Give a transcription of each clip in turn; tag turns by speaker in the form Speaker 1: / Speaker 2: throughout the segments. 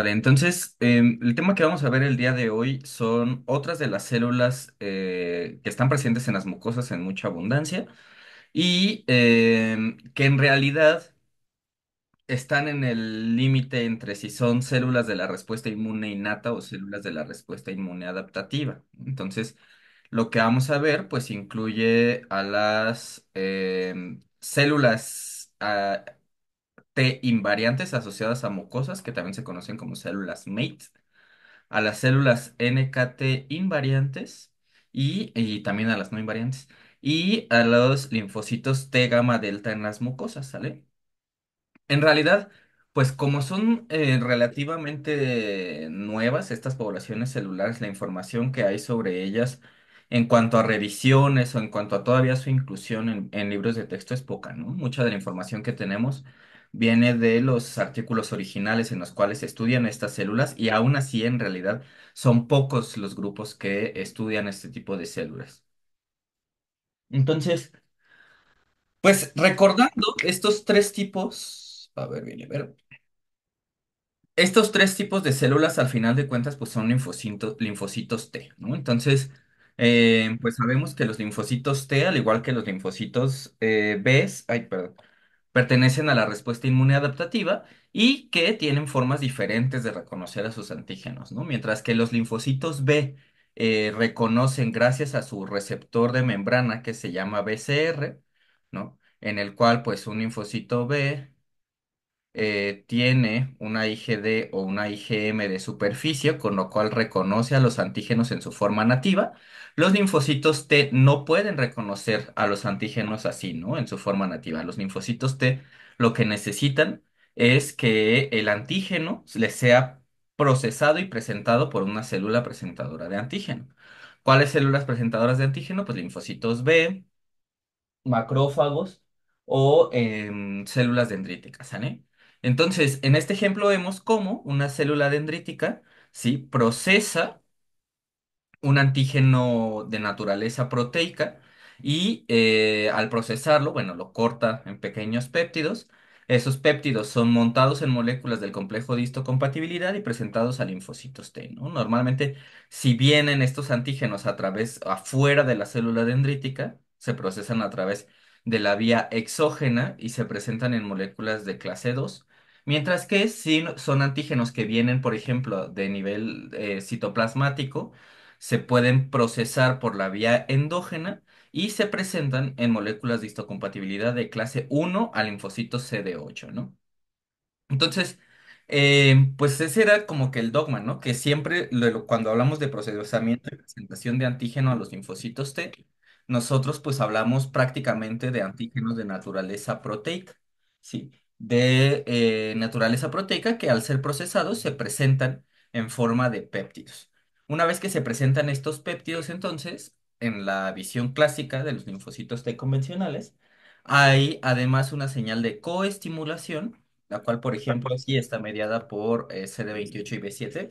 Speaker 1: entonces em, el tema que vamos a ver el día de hoy son otras de las células eh, que están presentes en las mucosas en mucha abundancia y em, que en realidad están en el límite entre si son células de la respuesta inmune innata o células de la respuesta inmune adaptativa. Entonces, lo que vamos a ver, pues incluye a las em, células ah, T invariantes asociadas a mucosas, que también se conocen como células MATE, a las células NKT invariantes y, también a las no invariantes, y a los linfocitos T gamma delta en las mucosas, ¿sale? En realidad, pues como son eh, relativamente nuevas estas poblaciones celulares, la información que hay sobre ellas en cuanto a revisiones o en cuanto a todavía su inclusión en libros de texto es poca, ¿no? Mucha de la información que tenemos viene de los artículos originales en los cuales se estudian estas células y aún así en realidad son pocos los grupos que estudian este tipo de células. Entonces, pues recordando estos tres tipos, a ver, viene a ver. Estos tres tipos de células al final de cuentas pues son linfocitos, linfocitos T, ¿no? Entonces, eh, pues sabemos que los linfocitos T, al igual que los linfocitos eh, B, ay, perdón, pertenecen a la respuesta inmune adaptativa y que tienen formas diferentes de reconocer a sus antígenos, ¿no? Mientras que los linfocitos B eh, reconocen gracias a su receptor de membrana que se llama BCR, ¿no? En el cual, pues, un linfocito B eh, tiene una IgD o una IgM de superficie, con lo cual reconoce a los antígenos en su forma nativa. Los linfocitos T no pueden reconocer a los antígenos así, ¿no? En su forma nativa. Los linfocitos T lo que necesitan es que el antígeno les sea procesado y presentado por una célula presentadora de antígeno. ¿Cuáles células presentadoras de antígeno? Pues linfocitos B, macrófagos o em, células dendríticas, ¿sale? Entonces, en este ejemplo vemos cómo una célula dendrítica, ¿sí? Procesa un antígeno de naturaleza proteica y eh, al procesarlo, bueno, lo corta en pequeños péptidos. Esos péptidos son montados en moléculas del complejo de histocompatibilidad y presentados a linfocitos T, Normalmente, si vienen estos antígenos a través, afuera de la célula dendrítica, se procesan a través de la vía exógena y se presentan en moléculas de clase 2 Mientras que si son antígenos que vienen, por ejemplo, de nivel eh, citoplasmático, se pueden procesar por la vía endógena y se presentan en moléculas de histocompatibilidad de clase 1 al linfocito CD8, ¿no? Entonces, eh, pues ese era como que el dogma, ¿no? Que siempre cuando hablamos de procesamiento y presentación de antígeno a los linfocitos T, nosotros pues hablamos prácticamente de antígenos de naturaleza proteica, ¿sí? de eh, naturaleza proteica que al ser procesados se presentan en forma de péptidos. Una vez que se presentan estos péptidos, entonces, en la visión clásica de los linfocitos T convencionales, hay además una señal de coestimulación, la cual, por ejemplo, sí está mediada por eh, CD28 y B7.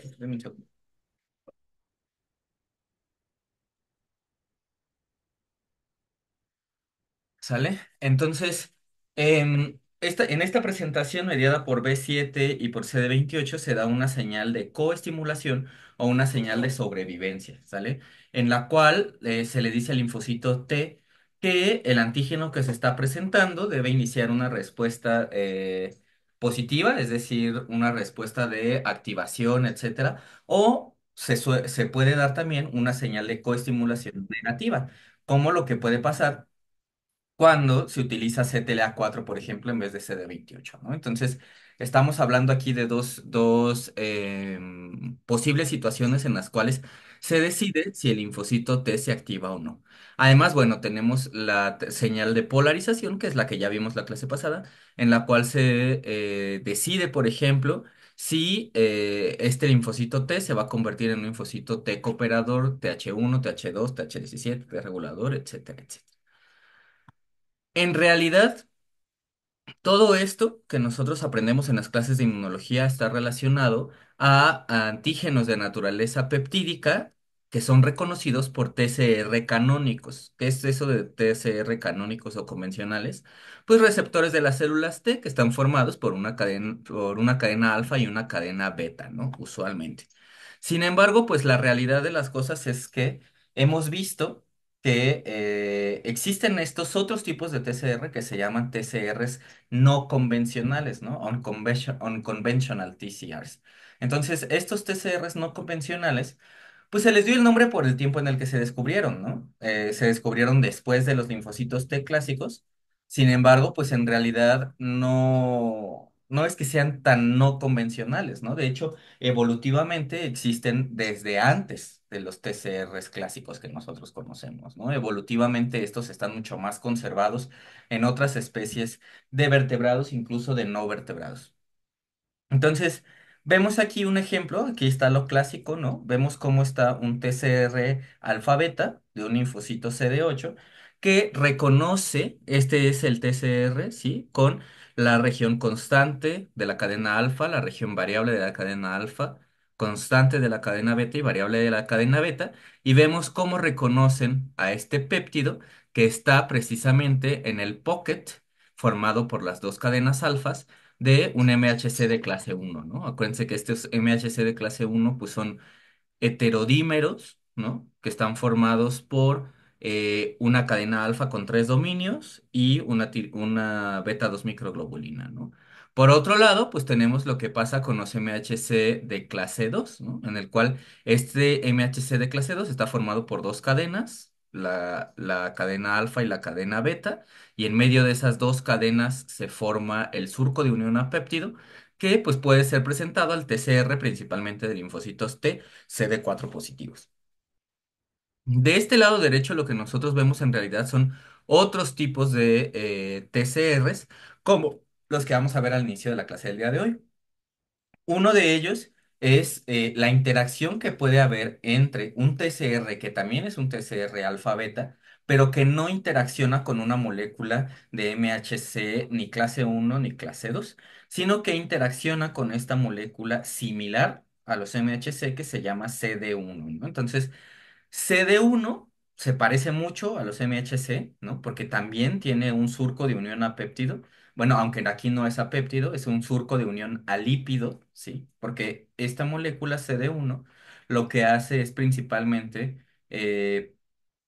Speaker 1: ¿Sale? Entonces, em, en esta presentación mediada por B7 y por CD28 se da una señal de coestimulación o una señal de sobrevivencia, ¿sale? En la cual eh, se le dice al linfocito T que el antígeno que se está presentando debe iniciar una respuesta eh, positiva, es decir, una respuesta de activación, etcétera, o se, se puede dar también una señal de coestimulación negativa, como lo que puede pasar cuando se utiliza CTLA4, por ejemplo, en vez de CD28. ¿no? Entonces, estamos hablando aquí de dos, em, posibles situaciones en las cuales se decide si el linfocito T se activa o no. Además, bueno, tenemos la señal de polarización, que es la que ya vimos la clase pasada, en la cual se eh, decide, por ejemplo, si eh, este linfocito T se va a convertir en un linfocito T cooperador, TH1, TH2, TH17, T regulador, etcétera, etcétera. En realidad, todo esto que nosotros aprendemos en las clases de inmunología está relacionado a antígenos de naturaleza peptídica que son reconocidos por TCR canónicos. ¿Qué es eso de TCR canónicos o convencionales? Pues receptores de las células T que están formados por una cadena, por una cadena alfa y una cadena beta, ¿no? Usualmente. Sin embargo, pues la realidad de las cosas es que hemos visto que eh, existen estos otros tipos de TCR que se llaman TCRs no convencionales, ¿no? unconventional TCRs. Entonces, estos TCRs no convencionales, pues se les dio el nombre por el tiempo en el que se descubrieron, ¿no? Eh, se descubrieron después de los linfocitos T clásicos. Sin embargo, pues en realidad no, no es que sean tan no convencionales, ¿no? De hecho, evolutivamente existen desde antes de los TCRs clásicos que nosotros conocemos, ¿no? Evolutivamente estos están mucho más conservados en otras especies de vertebrados, incluso de no vertebrados. Entonces, vemos aquí un ejemplo, aquí está lo clásico, ¿no? Vemos cómo está un TCR alfabeta de un linfocito CD8 que reconoce, este es el TCR, ¿sí? Con la región constante de la cadena alfa, la región variable de la cadena alfa, constante de la cadena beta y variable de la cadena beta, y vemos cómo reconocen a este péptido que está precisamente en el pocket formado por las dos cadenas alfas de un MHC de clase 1, ¿no? Acuérdense que estos MHC de clase 1 pues son heterodímeros, ¿no? Que están formados por eh, una cadena alfa con tres dominios y una, una beta 2 microglobulina, ¿no? Por otro lado, pues tenemos lo que pasa con los MHC de clase 2, En el cual este MHC de clase 2 está formado por dos cadenas, la, cadena alfa y la cadena beta, y en medio de esas dos cadenas se forma el surco de unión a péptido, que pues puede ser presentado al TCR principalmente de linfocitos T CD4 positivos. De este lado derecho lo que nosotros vemos en realidad son otros tipos de eh, TCRs, como los que vamos a ver al inicio de la clase del día de hoy. Uno de ellos es eh, la interacción que puede haber entre un TCR, que también es un TCR alfa-beta, pero que no interacciona con una molécula de MHC ni clase 1 ni clase 2, sino que interacciona con esta molécula similar a los MHC que se llama CD1. Entonces, CD1 se parece mucho a los MHC, ¿no? porque también tiene un surco de unión a péptido, bueno, aunque aquí no es apéptido, es un surco de unión a lípido, ¿sí? Porque esta molécula CD1 lo que hace es principalmente eh,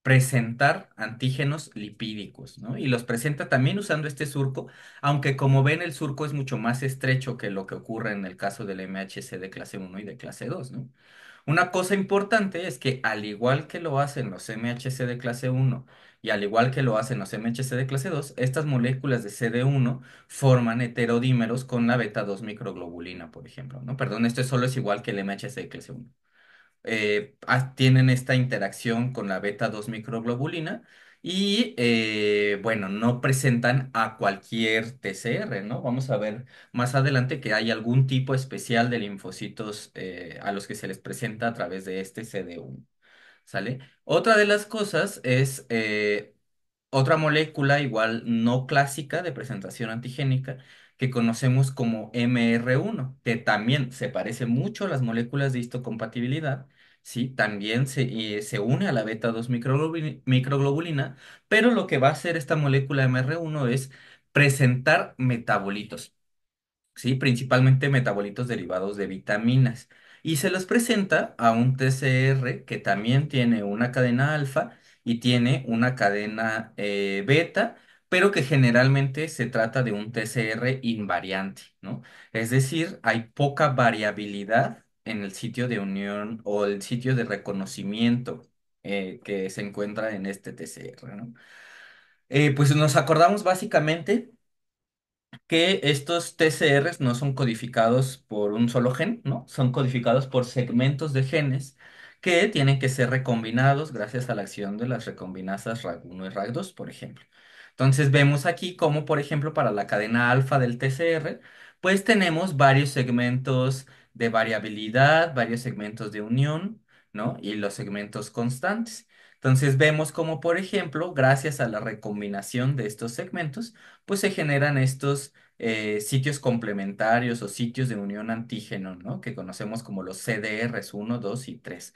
Speaker 1: presentar antígenos lipídicos, ¿no? Y los presenta también usando este surco, aunque como ven el surco es mucho más estrecho que lo que ocurre en el caso del MHC de clase 1 y de clase 2, ¿no? Una cosa importante es que al igual que lo hacen los MHC de clase 1 y al igual que lo hacen los MHC de clase 2, estas moléculas de CD1 forman heterodímeros con la beta 2 microglobulina, por ejemplo, ¿no? Perdón, esto solo es igual que el MHC de clase 1. Eh, ah, tienen esta interacción con la beta 2 microglobulina y eh, bueno, no presentan a cualquier TCR, ¿no? Vamos a ver más adelante que hay algún tipo especial de linfocitos eh, a los que se les presenta a través de este CD1. ¿sale? Otra de las cosas es eh, otra molécula igual no clásica de presentación antigénica que conocemos como MR1, que también se parece mucho a las moléculas de histocompatibilidad, ¿sí? También se, une a la beta-2 microglobulina, pero lo que va a hacer esta molécula MR1 es presentar metabolitos. ¿sí? Principalmente metabolitos derivados de vitaminas y se los presenta a un TCR que también tiene una cadena alfa y tiene una cadena eh, beta, pero que generalmente se trata de un TCR invariante, ¿no? Es decir, hay poca variabilidad en el sitio de unión o el sitio de reconocimiento eh, que se encuentra en este TCR, ¿no? Eh, pues nos acordamos básicamente que estos TCRs no son codificados por un solo gen, ¿no? Son codificados por segmentos de genes que tienen que ser recombinados gracias a la acción de las recombinasas RAG1 y RAG2, por ejemplo. Entonces vemos aquí como, por ejemplo, para la cadena alfa del TCR, pues tenemos varios segmentos de variabilidad, varios segmentos de unión, ¿no? Y los segmentos constantes. Entonces vemos como, por ejemplo, gracias a la recombinación de estos segmentos, pues se generan estos eh, sitios complementarios o sitios de unión antígeno, Que conocemos como los CDRs 1, 2 y 3.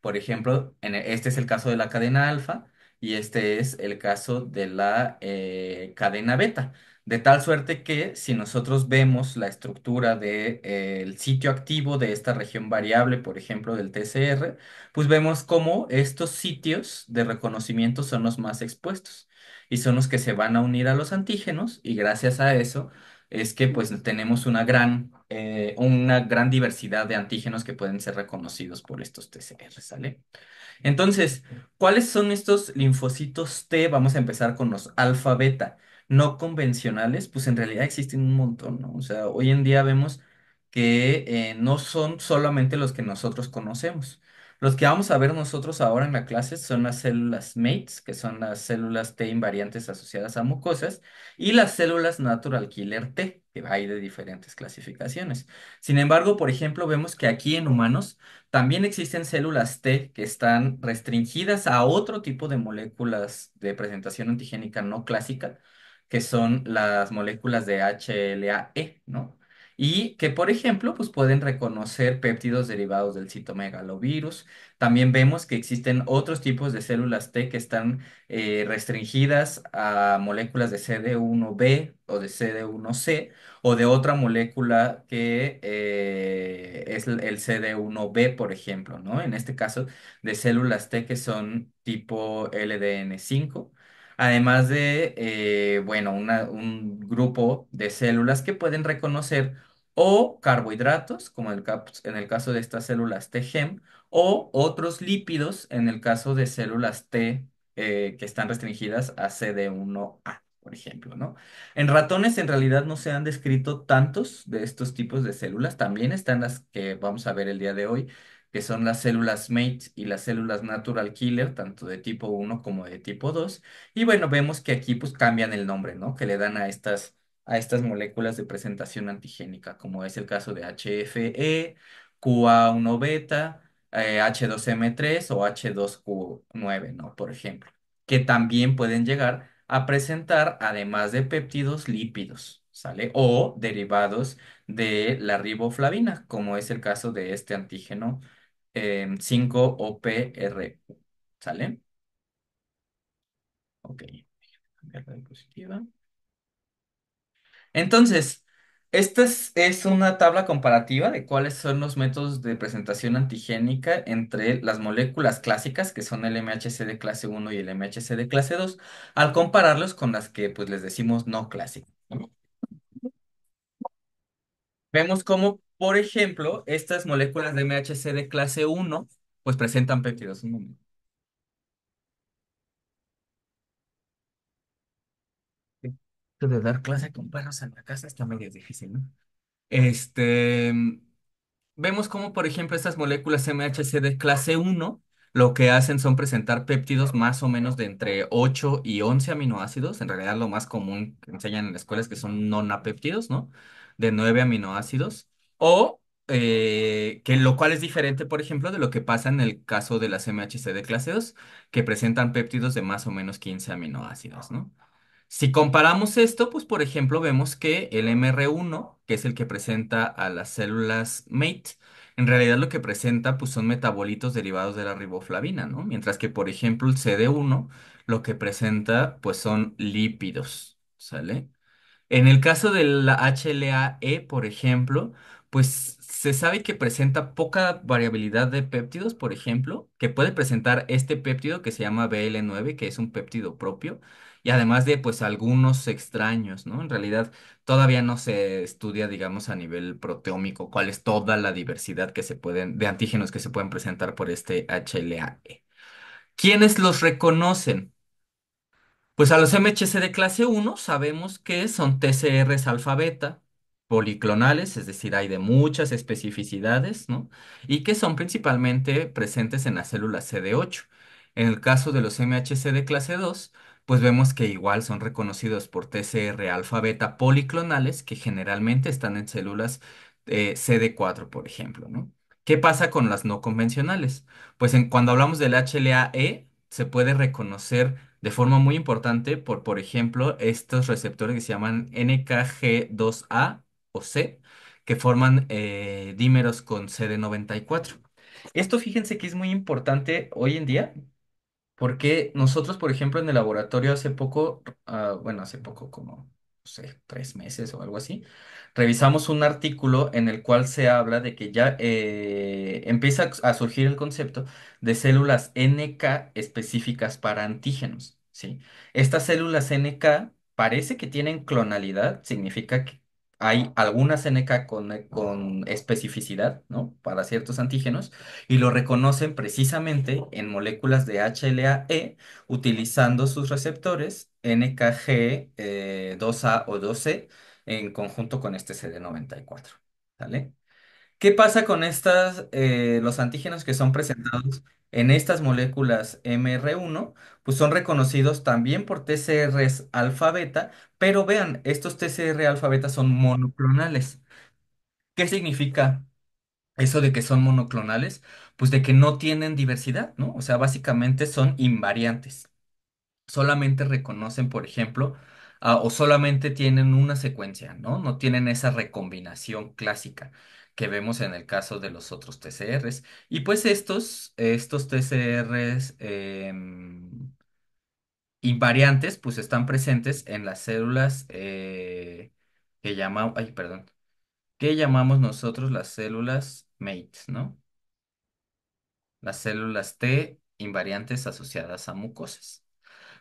Speaker 1: Por ejemplo, e, este es el caso de la cadena alfa y este es el caso de la eh, cadena beta. De tal suerte que si nosotros vemos la estructura del eh, sitio activo de esta región variable, por ejemplo, del TCR, pues vemos cómo estos sitios de reconocimiento son los más expuestos y son los que se van a unir a los antígenos y gracias a eso es que pues tenemos una gran, eh, una gran diversidad de antígenos que pueden ser reconocidos por estos TCR, ¿sale? Entonces, ¿cuáles son estos linfocitos T? Vamos a empezar con los alfa-beta no convencionales, pues en realidad existen un montón, ¿no? O sea, hoy en día vemos que eh, no son solamente los que nosotros conocemos. Los que vamos a ver nosotros ahora en la clase son las células MATES, que son las células T invariantes asociadas a mucosas, y las células natural killer T, que hay de diferentes clasificaciones. Sin embargo, por ejemplo, vemos que aquí en humanos también existen células T que están restringidas a otro tipo de moléculas de presentación antigénica no clásica, que son las moléculas de HLAE, ¿no? Y que, por ejemplo, pues pueden reconocer péptidos derivados del citomegalovirus. También vemos que existen otros tipos de células T que están eh, restringidas a moléculas de CD1B o de CD1C o de otra molécula que eh, es el CD1B, por ejemplo, ¿no? En este caso, de células T que son tipo LDN5 Además de, eh, bueno, un grupo de células que pueden reconocer o carbohidratos, como en el caso de estas células TGEM, o otros lípidos en el caso de células T eh, que están restringidas a CD1A, por ejemplo, ¿no? En ratones en realidad no se han descrito tantos de estos tipos de células, también están las que vamos a ver el día de hoy, que son las células MATE y las células natural killer, tanto de tipo 1 como de tipo 2. Y bueno, vemos que aquí pues cambian el nombre, ¿no? Que le dan a estas, a estas moléculas de presentación antigénica, como es el caso de HFE, QA1 beta, H2M3 eh, o H2Q9, ¿no? Por ejemplo, que también pueden llegar a presentar, además de péptidos, lípidos, ¿sale? O derivados de la riboflavina, como es el caso de este antígeno 5 em, OPR. ¿Sale? Ok. Entonces, esta es, una tabla comparativa de cuáles son los métodos de presentación antigénica entre las moléculas clásicas, que son el MHC de clase 1 y el MHC de clase 2, al compararlos con las que pues, les decimos no clásicas. Vemos cómo por ejemplo, estas moléculas de MHC de clase 1, pues presentan péptidos. Un momento. De dar clase con perros en la casa está medio difícil, ¿no? Este, vemos cómo, por ejemplo, estas moléculas MHC de clase 1 lo que hacen son presentar péptidos más o menos de entre 8 y 11 aminoácidos. En realidad, lo más común que enseñan en la escuela es que son nonapéptidos, ¿no? De 9 aminoácidos. O eh, que lo cual es diferente, por ejemplo, de lo que pasa en el caso de las MHC de clase 2, que presentan péptidos de más o menos 15 aminoácidos, ¿no? Si comparamos esto, pues por ejemplo vemos que el MR1, que es el que presenta a las células MATE, en realidad lo que presenta pues son metabolitos derivados de la riboflavina, ¿no? Mientras que por ejemplo el CD1 lo que presenta pues son lípidos, ¿sale? En el caso de la HLA-E, por ejemplo, pues se sabe que presenta poca variabilidad de péptidos, por ejemplo, que puede presentar este péptido que se llama BL9, que es un péptido propio, y además de pues algunos extraños, ¿no? En realidad todavía no se estudia, digamos, a nivel proteómico cuál es toda la diversidad que se pueden, de antígenos que se pueden presentar por este HLA-E. ¿Quiénes los reconocen? Pues a los MHC de clase 1 sabemos que son TCRs alfa beta, policlonales, es decir, hay de muchas especificidades, ¿no? Y que son principalmente presentes en la célula CD8. En el caso de los MHC de clase 2, pues vemos que igual son reconocidos por TCR alfa beta policlonales que generalmente están en células eh, CD4, por ejemplo, ¿no? ¿Qué pasa con las no convencionales? Pues en, cuando hablamos del HLA-E, se puede reconocer de forma muy importante por, por ejemplo, estos receptores que se llaman NKG2A o C, que forman eh, dímeros con CD94. Esto fíjense que es muy importante hoy en día porque nosotros, por ejemplo, en el laboratorio hace poco, ah, bueno, hace poco como, no sé, tres meses o algo así, revisamos un artículo en el cual se habla de que ya eh, empieza a surgir el concepto de células NK específicas para antígenos, ¿sí? Estas células NK parece que tienen clonalidad, significa que hay algunas NK eh, con, especificidad, Para ciertos antígenos y lo reconocen precisamente en moléculas de HLA-E utilizando sus receptores NKG2A eh, o 2C e en conjunto con este CD94, ¿Qué pasa con estas, eh, los antígenos que son presentados en estas moléculas MR1, pues son reconocidos también por TCRs alfa pero vean, estos TCR alfa son monoclonales. ¿Qué significa eso de que son monoclonales? Pues de que no tienen diversidad, ¿no? O sea, básicamente son invariantes. Solamente reconocen, por ejemplo, ah, o solamente tienen una secuencia, ¿no? No tienen esa recombinación clásica que vemos en el caso de los otros TCRs. Y pues estos, estos TCRs em, invariantes, pues están presentes en las células eh, que llamamos, ay, perdón, que llamamos nosotros las células MATE, ¿no? Las células T invariantes asociadas a mucosas.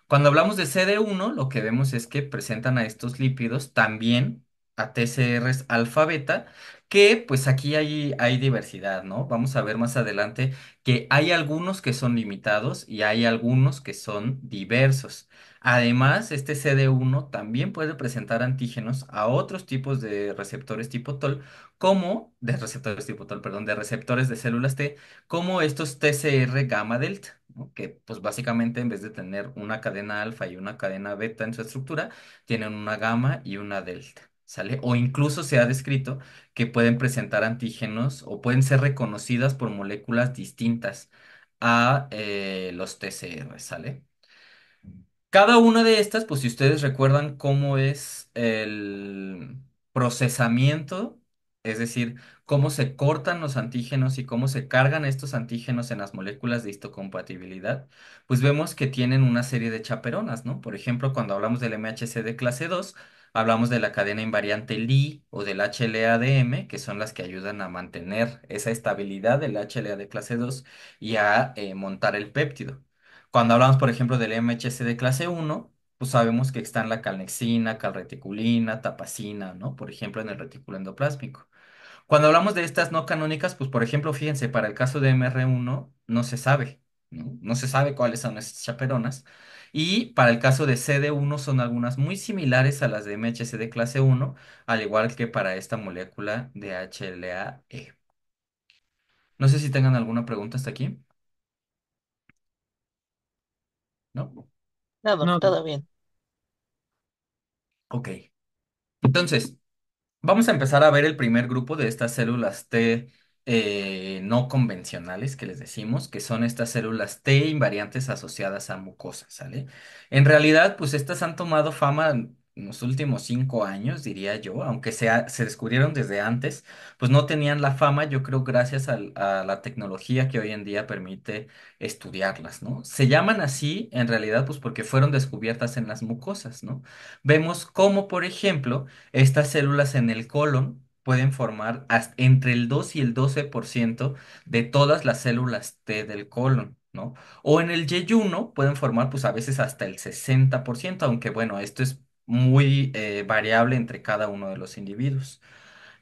Speaker 1: Cuando hablamos de CD1, lo que vemos es que presentan a estos lípidos también a TCRs alfa beta que pues aquí hay, diversidad, ¿no? Vamos a ver más adelante que hay algunos que son limitados y hay algunos que son diversos. Además, este CD1 también puede presentar antígenos a otros tipos de receptores tipo TOL, como de receptores tipo TOL, perdón, de receptores de células T, como estos TCR gamma delta, que pues básicamente en vez de tener una cadena alfa y una cadena beta en su estructura, tienen una gamma y una delta. ¿sale? O incluso se ha descrito que pueden presentar antígenos o pueden ser reconocidas por moléculas distintas a eh, los TCR, ¿sale? Cada una de estas, pues si ustedes recuerdan cómo es el procesamiento, es decir, cómo se cortan los antígenos y cómo se cargan estos antígenos en las moléculas de histocompatibilidad, pues vemos que tienen una serie de chaperonas, ¿no? Por ejemplo, cuando hablamos del MHC de clase 2, Hablamos de la cadena invariante Li o del HLADM, que son las que ayudan a mantener esa estabilidad del HLA de clase 2 y a eh, montar el péptido. Cuando hablamos, por ejemplo, del MHC de clase 1, pues sabemos que están la calnexina, calreticulina, tapacina, ¿no? Por ejemplo, en el retículo endoplásmico. Cuando hablamos de estas no canónicas, pues por ejemplo, fíjense, para el caso de MR1 no se sabe, ¿no? No se sabe cuáles son esas chaperonas, y para el caso de CD1 son algunas muy similares a las de MHC de clase 1, al igual que para esta molécula de HLAE. No sé si tengan alguna pregunta hasta aquí. ¿No? Nada, no. todo bien. Ok. Entonces, vamos a empezar a ver el primer grupo de estas células T eh, no convencionales que les decimos, que son estas células T invariantes asociadas a mucosas, ¿sale? En realidad, pues estas han tomado fama en los últimos cinco años, diría yo, aunque se, descubrieron desde antes, pues no tenían la fama, yo creo, gracias a, la tecnología que hoy en día permite estudiarlas, ¿no? Se llaman así, en realidad, pues porque fueron descubiertas en las mucosas, ¿no? Vemos cómo, por ejemplo, estas células en el colon, pueden formar hasta entre el 2 y el 12% de todas las células T del colon. ¿no? O en el yeyuno pueden formar pues a veces hasta el 60%, aunque bueno, esto es muy eh, variable entre cada uno de los individuos.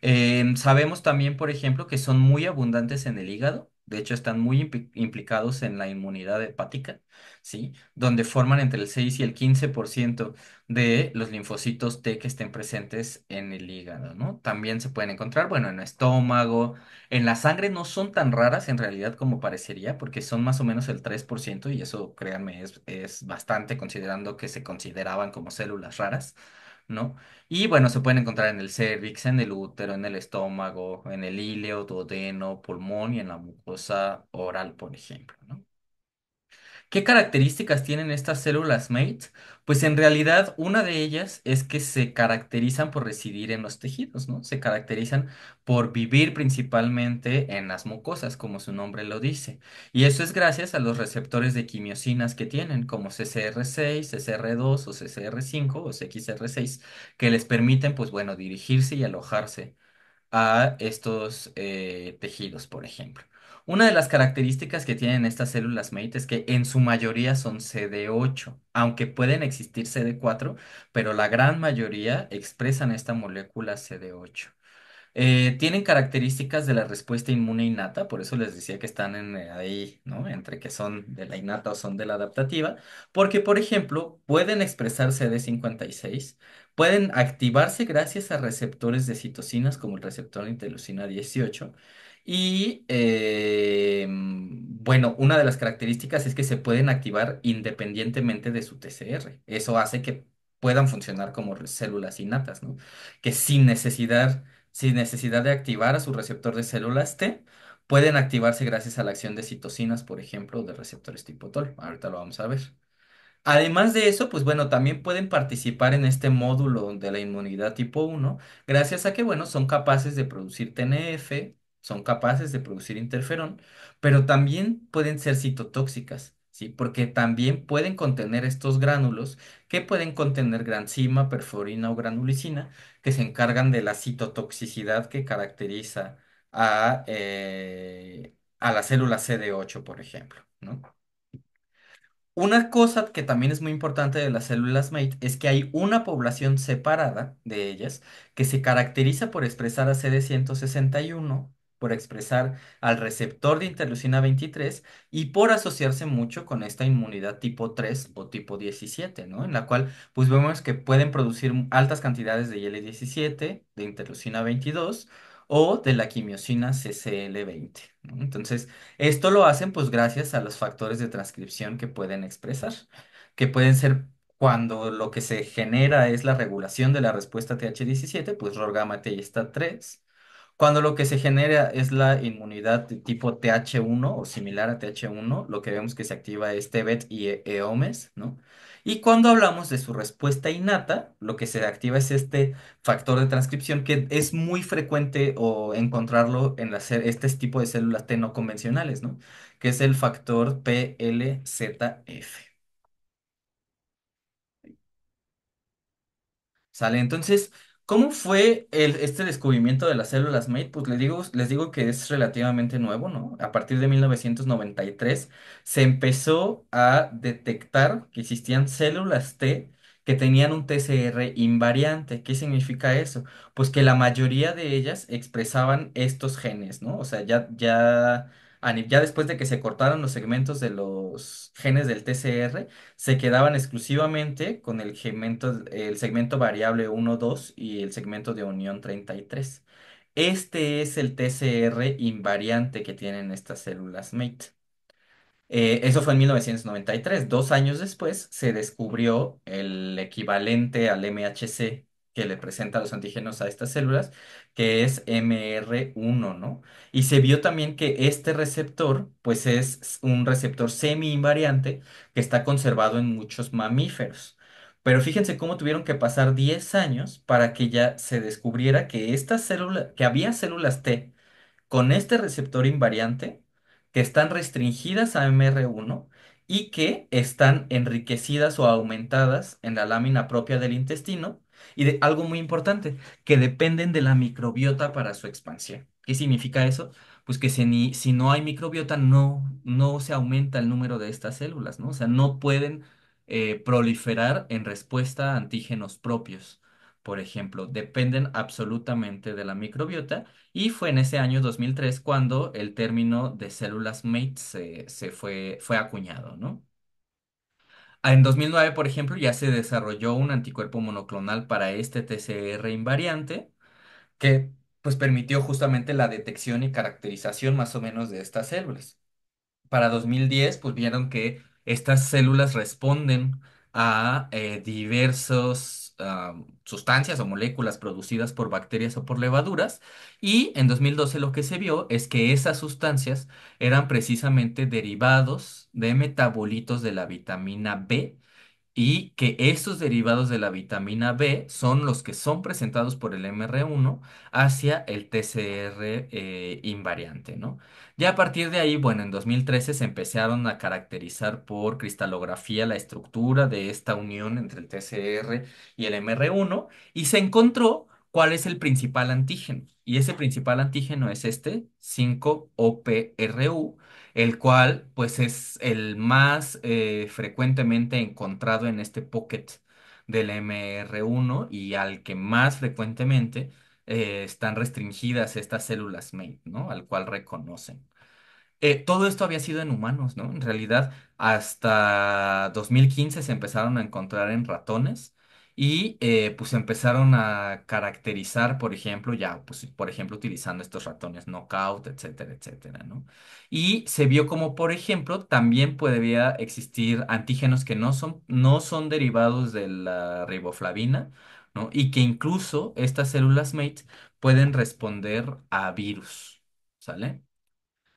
Speaker 1: Em, sabemos también, por ejemplo, que son muy abundantes en el hígado de hecho están muy implicados en la inmunidad hepática, ¿sí? Donde forman entre el 6 y el 15% de los linfocitos T que estén presentes en el hígado, ¿no? También se pueden encontrar, bueno, en el estómago, en la sangre no son tan raras en realidad como parecería, porque son más o menos el 3% y eso, créanme, es, es bastante considerando que se consideraban como células raras. ¿no? Y bueno, se pueden encontrar en el cérvix, en el útero, en el estómago, en el ileo, duodeno, pulmón y en la mucosa oral, por ejemplo, ¿no? ¿Qué características tienen estas células Mate? Pues en realidad una de ellas es que se caracterizan por residir en los tejidos, ¿no? Se caracterizan por vivir principalmente en las mucosas, como su nombre lo dice. Y eso es gracias a los receptores de quimiosinas que tienen, como CCR6, CCR2 o CCR5 o CXR6, que les permiten, pues bueno, dirigirse y alojarse a estos eh, tejidos, por ejemplo. Una de las características que tienen estas células MATE es que en su mayoría son CD8, aunque pueden existir CD4, pero la gran mayoría expresan esta molécula CD8. Eh, tienen características de la respuesta inmune innata, por eso les decía que están en, eh, ahí, ¿no? Entre que son de la innata o son de la adaptativa, porque, por ejemplo, pueden expresar CD56, pueden activarse gracias a receptores de citocinas como el receptor interleucina 18 y eh, bueno, una de las características es que se pueden activar independientemente de su TCR. Eso hace que puedan funcionar como células innatas, ¿no? Que sin necesidad, sin necesidad de activar a su receptor de células T, pueden activarse gracias a la acción de citocinas, por ejemplo, de receptores tipo TOL. Ahorita lo vamos a ver. Además de eso, pues bueno, también pueden participar en este módulo de la inmunidad tipo 1, gracias a que, bueno, son capaces de producir TNF, son capaces de producir interferón, pero también pueden ser citotóxicas, ¿sí? Porque también pueden contener estos gránulos que pueden contener granzima, perforina o granulicina, que se encargan de la citotoxicidad que caracteriza a, eh, a la célula CD8, por ejemplo, ¿no? Una cosa que también es muy importante de las células MATE es que hay una población separada de ellas que se caracteriza por expresar a CD161, por expresar al receptor de interleucina 23 y por asociarse mucho con esta inmunidad tipo 3 o tipo 17, ¿no? En la cual pues vemos que pueden producir altas cantidades de IL-17, de interleucina 22 o de la quimiosina CCL20. ¿no? Entonces, esto lo hacen pues gracias a los factores de transcripción que pueden expresar, que pueden ser cuando lo que se genera es la regulación de la respuesta TH17, pues ROR gamma t 3 cuando lo que se genera es la inmunidad tipo TH1 o similar a TH1, lo que vemos que se activa es TBET e y EOMES, e ¿no? Y cuando hablamos de su respuesta innata, lo que se activa es este factor de transcripción que es muy frecuente o encontrarlo en este tipo de células T no convencionales, ¿no? Que es el factor PLZF. ¿Sale? Entonces, ¿Cómo fue este descubrimiento de las células MAID? Pues les digo, les digo que es relativamente nuevo, ¿no? A partir de 1993 se empezó a detectar que existían células T que tenían un TCR invariante. ¿Qué significa eso? Pues que la mayoría de ellas expresaban estos genes, ¿no? O sea, ya, ya ya después de que se cortaron los segmentos de los genes del TCR, se quedaban exclusivamente con el segmento, el segmento variable 1-2 y el segmento de unión 33. Este es el TCR invariante que tienen estas células MATE. Eh, eso fue en 1993. Dos años después se descubrió el equivalente al MHC que le presenta los antígenos a estas células, que es MR1, ¿no? Y se vio también que este receptor, pues es un receptor semi-invariante que está conservado en muchos mamíferos. Pero fíjense cómo tuvieron que pasar 10 años para que ya se descubriera que que había células T con este receptor invariante que están restringidas a MR1 y que están enriquecidas o aumentadas en la lámina propia del intestino y de, algo muy importante, que dependen de la microbiota para su expansión. ¿Qué significa eso? Pues que si, no hay microbiota, no, no se aumenta el número de estas células, ¿no? O sea, no pueden eh, proliferar en respuesta a antígenos propios por ejemplo, dependen absolutamente de la microbiota y fue en ese año 2003 cuando el término de células mates se, se fue, fue acuñado, ¿no? Ah, en 2009, por ejemplo, ya se desarrolló un anticuerpo monoclonal para este TCR invariante que pues permitió justamente la detección y caracterización más o menos de estas células. Para 2010, pues vieron que estas células responden a eh, diversos Ah, sustancias o moléculas producidas por bacterias o por levaduras y en 2012 lo que se vio es que esas sustancias eran precisamente derivados de metabolitos de la vitamina B y que estos derivados de la vitamina B son los que son presentados por el MR1 hacia el TCR eh, invariante, ¿no? Ya a partir de ahí, bueno, en 2013 se empezaron a caracterizar por cristalografía la estructura de esta unión entre el TCR y el MR1 y se encontró cuál es el principal antígeno. Y ese principal antígeno es este 5-OPRU, el cual pues es el más eh, frecuentemente encontrado en este pocket del MR1 y al que más frecuentemente eh, están restringidas estas células MAID, ¿no? Al cual reconocen. Eh, todo esto había sido en humanos, ¿no? En realidad, hasta 2015 se empezaron a encontrar en ratones y eh, pues empezaron a caracterizar, por ejemplo, ya, pues por ejemplo, utilizando estos ratones knockout, etcétera, etcétera, ¿no? Y se vio como, por ejemplo, también podría existir antígenos que no son, no son derivados de la riboflavina, ¿no? Y que incluso estas células MATE pueden responder a virus, ¿sale?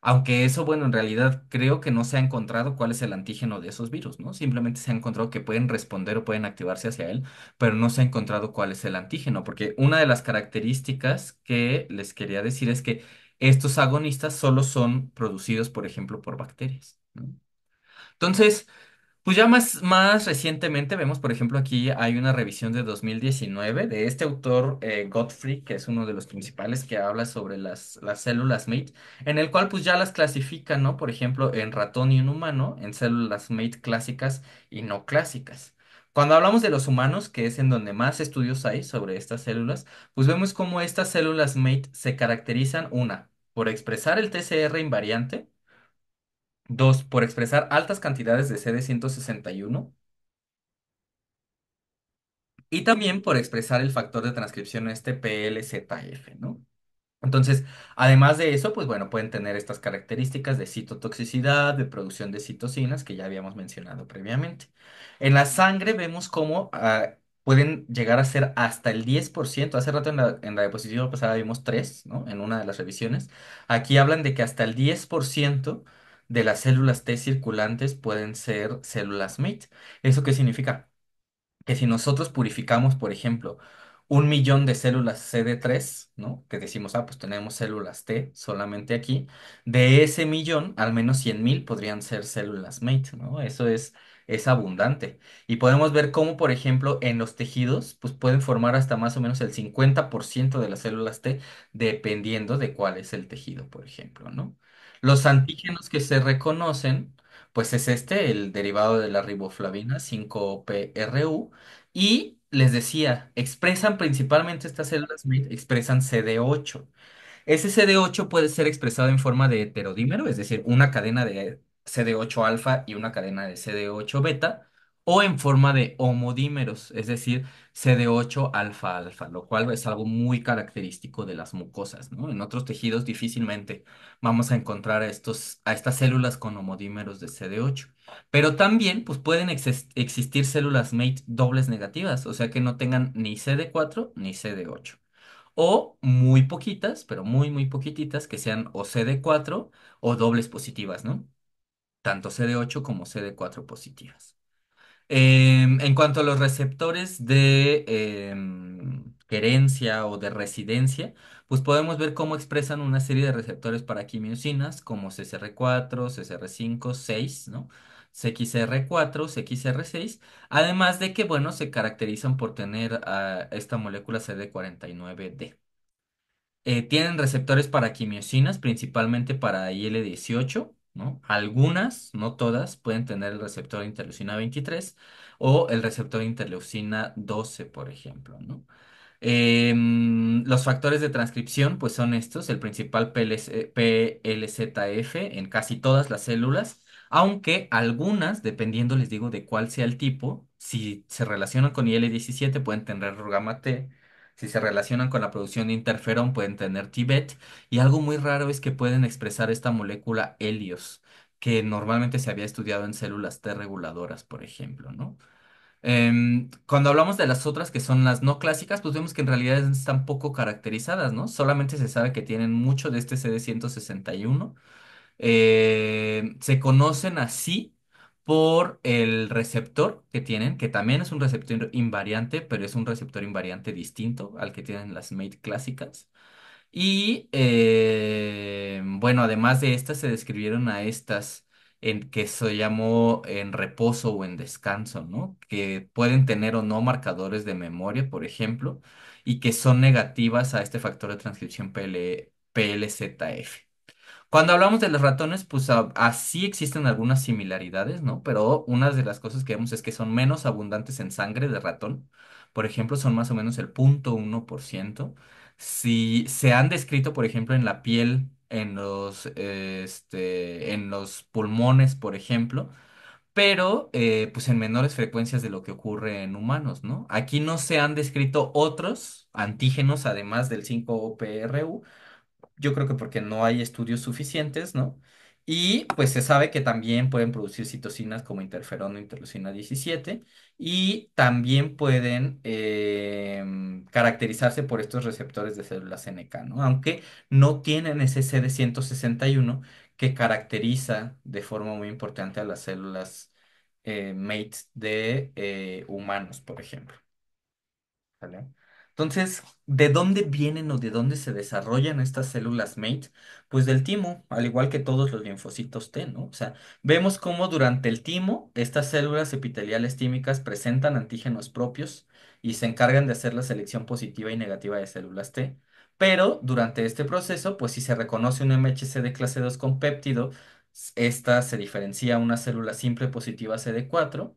Speaker 1: Aunque eso, bueno, en realidad creo que no se ha encontrado cuál es el antígeno de esos virus, ¿no? Simplemente se ha encontrado que pueden responder o pueden activarse hacia él, pero no se ha encontrado cuál es el antígeno, porque una de las características que les quería decir es que estos agonistas solo son producidos, por ejemplo, por bacterias, Entonces, pues ya más, más recientemente vemos, por ejemplo, aquí hay una revisión de 2019 de este autor eh, Gottfried, que es uno de los principales que habla sobre las, células mate, en el cual pues ya las clasifica, ¿no? Por ejemplo, en ratón y en humano, en células mate clásicas y no clásicas. Cuando hablamos de los humanos, que es en donde más estudios hay sobre estas células, pues vemos cómo estas células mate se caracterizan, una, por expresar el TCR invariante, Dos, por expresar altas cantidades de CD161. Y también por expresar el factor de transcripción este PLZF, ¿no? Entonces, además de eso, pues bueno, pueden tener estas características de citotoxicidad, de producción de citocinas que ya habíamos mencionado previamente. En la sangre vemos cómo ah, pueden llegar a ser hasta el 10%. Hace rato en la, en la diapositiva pasada vimos tres, ¿no? En una de las revisiones. Aquí hablan de que hasta el 10% de las células T circulantes pueden ser células mate. ¿Eso qué significa? Que si nosotros purificamos, por ejemplo, un millón de células CD3, ¿no? Que decimos, ah, pues tenemos células T solamente aquí. De ese millón, al menos 100.000 podrían ser células mate, ¿no? Eso es, es abundante. Y podemos ver cómo, por ejemplo, en los tejidos, pues pueden formar hasta más o menos el 50% de las células T, dependiendo de cuál es el tejido, por ejemplo, ¿no? Los antígenos que se reconocen, pues es este, el derivado de la riboflavina 5-PRU, y les decía, expresan principalmente estas células expresan CD8. Ese CD8 puede ser expresado en forma de heterodímero, es decir, una cadena de CD8 alfa y una cadena de CD8 beta, o en forma de homodímeros, es decir, CD8 alfa alfa, lo cual es algo muy característico de las mucosas, ¿no? En otros tejidos difícilmente vamos a encontrar a estos, a estas células con homodímeros de CD8. Pero también pues, pueden existir células MATE dobles negativas, o sea que no tengan ni CD4 ni CD8. O muy poquitas, pero muy, muy poquititas, que sean o CD4 o dobles positivas, ¿no? Tanto CD8 como CD4 positivas. Em, en cuanto a los receptores de herencia em, o de residencia, pues podemos ver cómo expresan una serie de receptores para quimiocinas, como CCR4, CCR5, 6, ¿no? CXR4, CXR6, además de que, bueno, se caracterizan por tener ah, esta molécula CD49D. Eh, tienen receptores para quimiocinas, principalmente para IL-18 algunas, no todas, pueden tener el receptor interleucina 23 o el receptor interleucina 12, por ejemplo, em, los factores de transcripción, pues son estos, el principal PLZF en casi todas las células, aunque algunas, dependiendo, les digo, de cuál sea el tipo, si se relacionan con IL-17 pueden tener gamma T, si se relacionan con la producción de interferón, pueden tener Tibet. Y algo muy raro es que pueden expresar esta molécula helios, que normalmente se había estudiado en células T reguladoras, por ejemplo, ¿no? Em, cuando hablamos de las otras que son las no clásicas, pues vemos que en realidad están poco caracterizadas, ¿no? Solamente se sabe que tienen mucho de este CD161. Eh, se conocen así por el receptor que tienen, que también es un receptor invariante, pero es un receptor invariante distinto al que tienen las MAID clásicas. Y eh, bueno, además de estas, se describieron a estas en que se llamó en reposo o en descanso, ¿no? Que pueden tener o no marcadores de memoria, por ejemplo, y que son negativas a este factor de transcripción PL, PLZF. Cuando hablamos de los ratones, pues así existen algunas similaridades, ¿no? Pero una de las cosas que vemos es que son menos abundantes en sangre de ratón. Por ejemplo, son más o menos el 0.1%. Si se han descrito, por ejemplo, en la piel, en los, este, en los pulmones, por ejemplo pero eh, pues en menores frecuencias de lo que ocurre en humanos, ¿no? Aquí no se han descrito otros antígenos además del 5-OPRU, yo creo que porque no hay estudios suficientes, ¿no? Y pues se sabe que también pueden producir citocinas como interferón o interleucina 17 y también pueden em, caracterizarse por estos receptores de células NK, ¿no? Aunque no tienen ese CD161 que caracteriza de forma muy importante a las células eh, mates de eh, humanos, por ejemplo. ¿Vale? Entonces, ¿de dónde vienen o de dónde se desarrollan estas células MATE? Pues del timo, al igual que todos los linfocitos T, ¿no? O sea, vemos cómo durante el timo estas células epiteliales tímicas presentan antígenos propios y se encargan de hacer la selección positiva y negativa de células T. Pero durante este proceso, pues si se reconoce un MHC de clase 2 con péptido, esta se diferencia a una célula simple positiva CD4.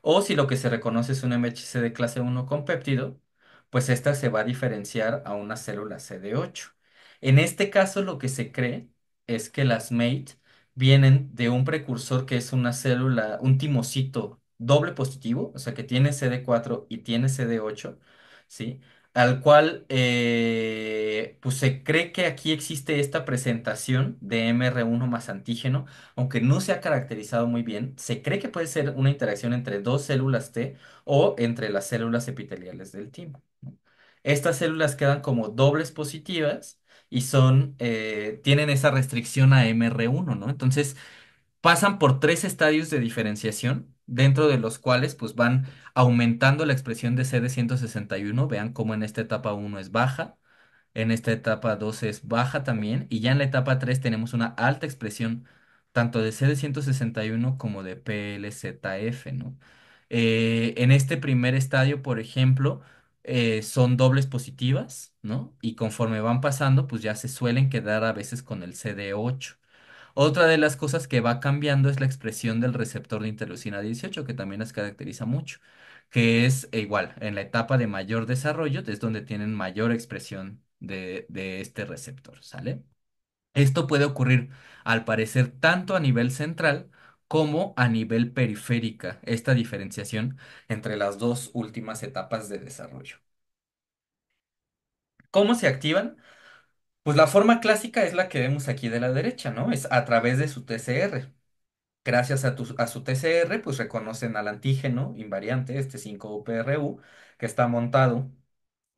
Speaker 1: O si lo que se reconoce es un MHC de clase 1 con péptido, pues esta se va a diferenciar a una célula CD8. En este caso lo que se cree es que las MATE vienen de un precursor que es una célula, un timocito doble positivo, o sea que tiene CD4 y tiene CD8, ¿sí? al cual eh, pues se cree que aquí existe esta presentación de MR1 más antígeno, aunque no se ha caracterizado muy bien, se cree que puede ser una interacción entre dos células T o entre las células epiteliales del timo. Estas células quedan como dobles positivas y son, eh, tienen esa restricción a MR1, ¿no? Entonces, pasan por tres estadios de diferenciación dentro de los cuales pues van aumentando la expresión de CD161. Vean cómo en esta etapa 1 es baja, en esta etapa 2 es baja también, y ya en la etapa 3 tenemos una alta expresión tanto de CD161 como de PLZF, ¿no? Eh, en este primer estadio, por ejemplo, eh, son dobles positivas, ¿no? Y conforme van pasando, pues ya se suelen quedar a veces con el CD8. Otra de las cosas que va cambiando es la expresión del receptor de interleucina 18, que también las caracteriza mucho, que es eh, igual, en la etapa de mayor desarrollo es donde tienen mayor expresión de, de este receptor, ¿sale? Esto puede ocurrir, al parecer, tanto a nivel central como a nivel periférica, esta diferenciación entre las dos últimas etapas de desarrollo. ¿Cómo se activan? Pues la forma clásica es la que vemos aquí de la derecha, ¿no? Es a través de su TCR. Gracias a, a su TCR, pues reconocen al antígeno invariante, este 5-UPRU, que está montado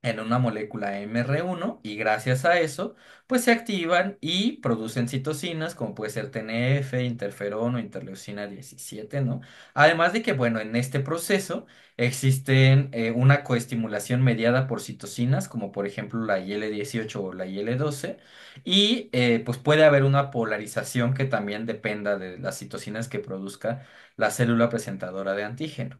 Speaker 1: en una molécula MR1 y gracias a eso, pues se activan y producen citocinas como puede ser TNF, interferón o interleucina 17, ¿no? Además de que, bueno, en este proceso existen eh, una coestimulación mediada por citocinas como por ejemplo la IL18 o la IL12 y eh, pues puede haber una polarización que también dependa de las citocinas que produzca la célula presentadora de antígeno.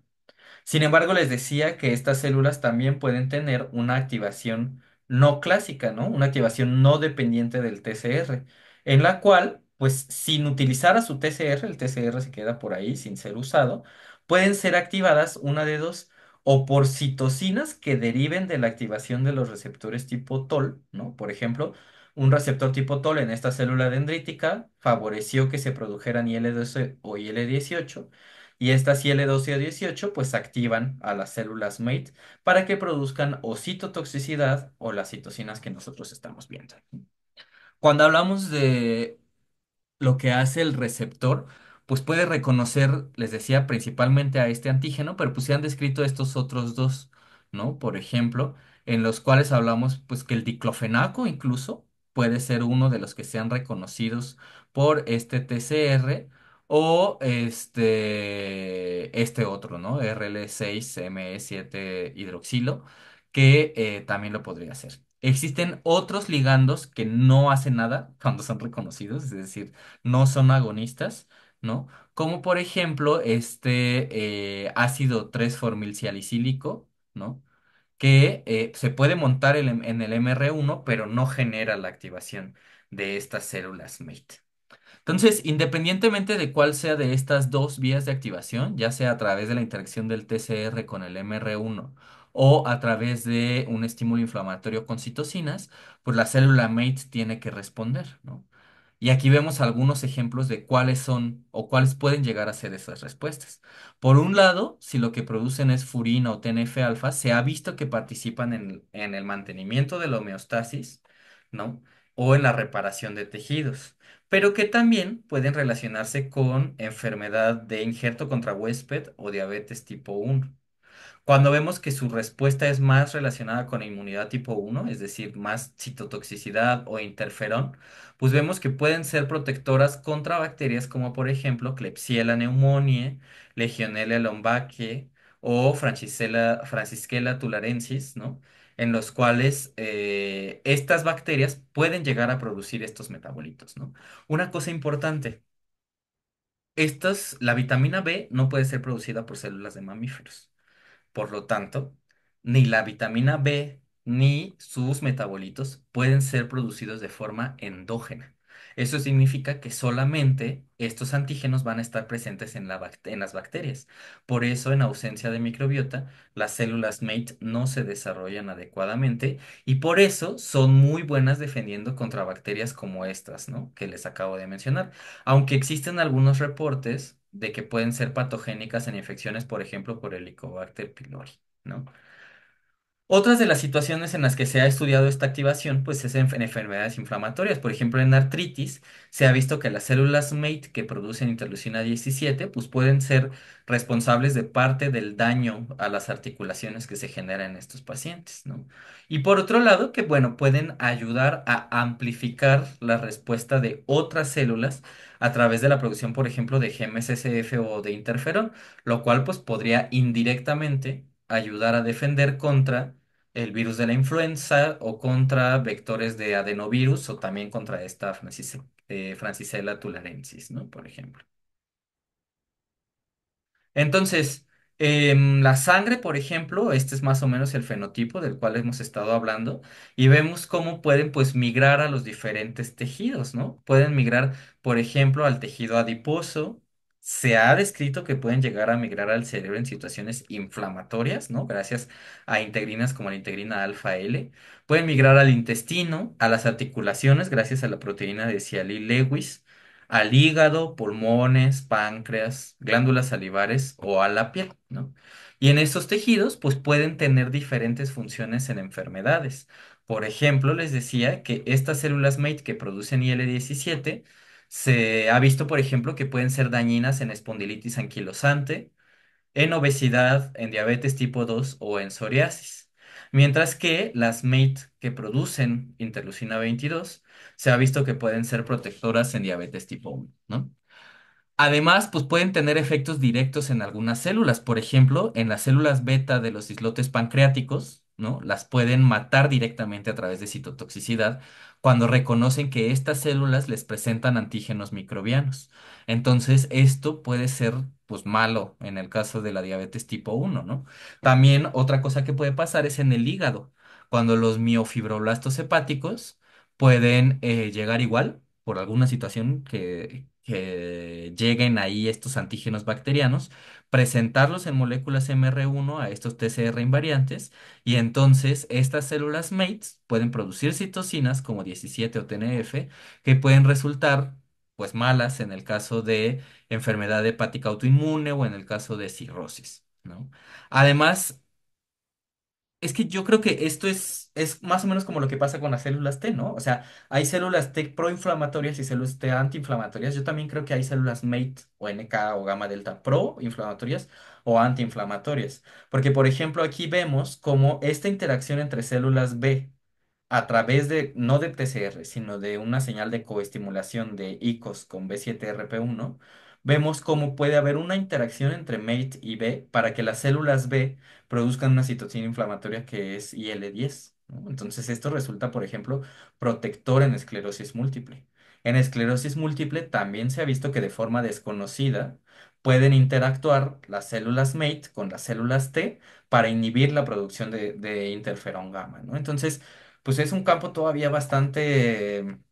Speaker 1: Sin embargo, les decía que estas células también pueden tener una activación no clásica, ¿no? Una activación no dependiente del TCR, en la cual, pues sin utilizar a su TCR, el TCR se queda por ahí sin ser usado, pueden ser activadas una de dos, o por citocinas que deriven de la activación de los receptores tipo TOL, ¿no? Por ejemplo, un receptor tipo TOL en esta célula dendrítica favoreció que se produjeran IL-12 e o IL-18 y estas IL-12 IL-18 pues activan a las células MATE para que produzcan o citotoxicidad o las citocinas que nosotros estamos viendo. Cuando hablamos de lo que hace el receptor, pues puede reconocer, les decía, principalmente a este antígeno, pero pues se han descrito estos otros dos, ¿no? Por ejemplo, en los cuales hablamos pues que el diclofenaco incluso puede ser uno de los que sean reconocidos por este TCR o este, este otro, ¿no? RL6ME7 hidroxilo, que eh, también lo podría hacer. Existen otros ligandos que no hacen nada cuando son reconocidos, es decir, no son agonistas, ¿no? Como por ejemplo este eh, ácido 3-formilcialicílico, ¿no? que eh, se puede montar en el MR1, pero no genera la activación de estas células MATE. Entonces, independientemente de cuál sea de estas dos vías de activación, ya sea a través de la interacción del TCR con el MR1 o a través de un estímulo inflamatorio con citocinas, pues la célula MATE tiene que responder, Y aquí vemos algunos ejemplos de cuáles son o cuáles pueden llegar a ser esas respuestas. Por un lado, si lo que producen es furina o TNF-alfa, se ha visto que participan en, en el mantenimiento de la homeostasis, ¿no? O en la reparación de tejidos pero que también pueden relacionarse con enfermedad de injerto contra huésped o diabetes tipo 1. Cuando vemos que su respuesta es más relacionada con inmunidad tipo 1, es decir, más citotoxicidad o interferón, pues vemos que pueden ser protectoras contra bacterias como por ejemplo Klebsiella pneumoniae, Legionella lombaque o Francisella, tularensis, ¿no? en los cuales eh, estas bacterias pueden llegar a producir estos metabolitos, ¿no? Una cosa importante, estas, la vitamina B no puede ser producida por células de mamíferos. Por lo tanto, ni la vitamina B ni sus metabolitos pueden ser producidos de forma endógena. Eso significa que solamente estos antígenos van a estar presentes en, las bacterias. Por eso, en ausencia de microbiota, las células MATE no se desarrollan adecuadamente y por eso son muy buenas defendiendo contra bacterias como estas, ¿no? Que les acabo de mencionar. Aunque existen algunos reportes de que pueden ser patogénicas en infecciones, por ejemplo, por Helicobacter pylori, ¿no? Otras de las situaciones en las que se ha estudiado esta activación, pues es en, enfermedades inflamatorias. Por ejemplo, en artritis se ha visto que las células MATE que producen interleucina 17, pues pueden ser responsables de parte del daño a las articulaciones que se generan en estos pacientes, Y por otro lado, que bueno, pueden ayudar a amplificar la respuesta de otras células a través de la producción, por ejemplo, de GMSSF o de interferón, lo cual pues podría indirectamente ayudar a defender contra el virus de la influenza o contra vectores de adenovirus o también contra esta eh, francisella tularensis, ¿no? Por ejemplo. Entonces, em, la sangre, por ejemplo, este es más o menos el fenotipo del cual hemos estado hablando, y vemos cómo pueden pues migrar a los diferentes tejidos, ¿no? Pueden migrar, por ejemplo, al tejido adiposo, se ha descrito que pueden llegar a migrar al cerebro en situaciones inflamatorias, ¿no? Gracias a integrinas como la integrina alfa L. Pueden migrar al intestino, a las articulaciones, gracias a la proteína de Ciali-Lewis, al hígado, pulmones, páncreas, glándulas salivares o a la piel, ¿no? Y en estos tejidos, pues pueden tener diferentes funciones en enfermedades. Por ejemplo, les decía que estas células mate que producen IL-17 se ha visto, por ejemplo, que pueden ser dañinas en espondilitis anquilosante, en obesidad, en diabetes tipo 2 o en psoriasis. Mientras que las MAIT e que producen interleucina 22 se ha visto que pueden ser protectoras en diabetes tipo 1, Además, pues pueden tener efectos directos en algunas células. Por ejemplo, en las células beta de los islotes pancreáticos, Las pueden matar directamente a través de citotoxicidad cuando reconocen que estas células les presentan antígenos microbianos. Entonces, esto puede ser pues malo en el caso de la diabetes tipo 1, ¿no? También otra cosa que puede pasar es en el hígado, cuando los miofibroblastos hepáticos pueden eh, llegar igual por alguna situación que lleguen ahí estos antígenos bacterianos, presentarlos en moléculas MR1 a estos TCR invariantes y entonces estas células mates pueden producir citocinas como 17 o TNF que pueden resultar pues malas en el caso de enfermedad hepática autoinmune o en el caso de cirrosis, ¿no? Además, es que yo creo que esto es es más o menos como lo que pasa con las células T, ¿no? O sea, hay células T proinflamatorias y células T antiinflamatorias. Yo también creo que hay células MATE o NK o gamma delta proinflamatorias o antiinflamatorias. Porque, por ejemplo, aquí vemos cómo esta interacción entre células B a través de, no de TCR, sino de una señal de coestimulación de ICOS con B7RP1, vemos cómo puede haber una interacción entre MATE y B para que las células B produzcan una citocina inflamatoria que es IL-10. Entonces, esto resulta, por ejemplo, protector en esclerosis múltiple. En esclerosis múltiple también se ha visto que de forma desconocida pueden interactuar las células MATE con las células T para inhibir la producción de, interferón gamma, ¿no? Entonces, pues es un campo todavía bastante em,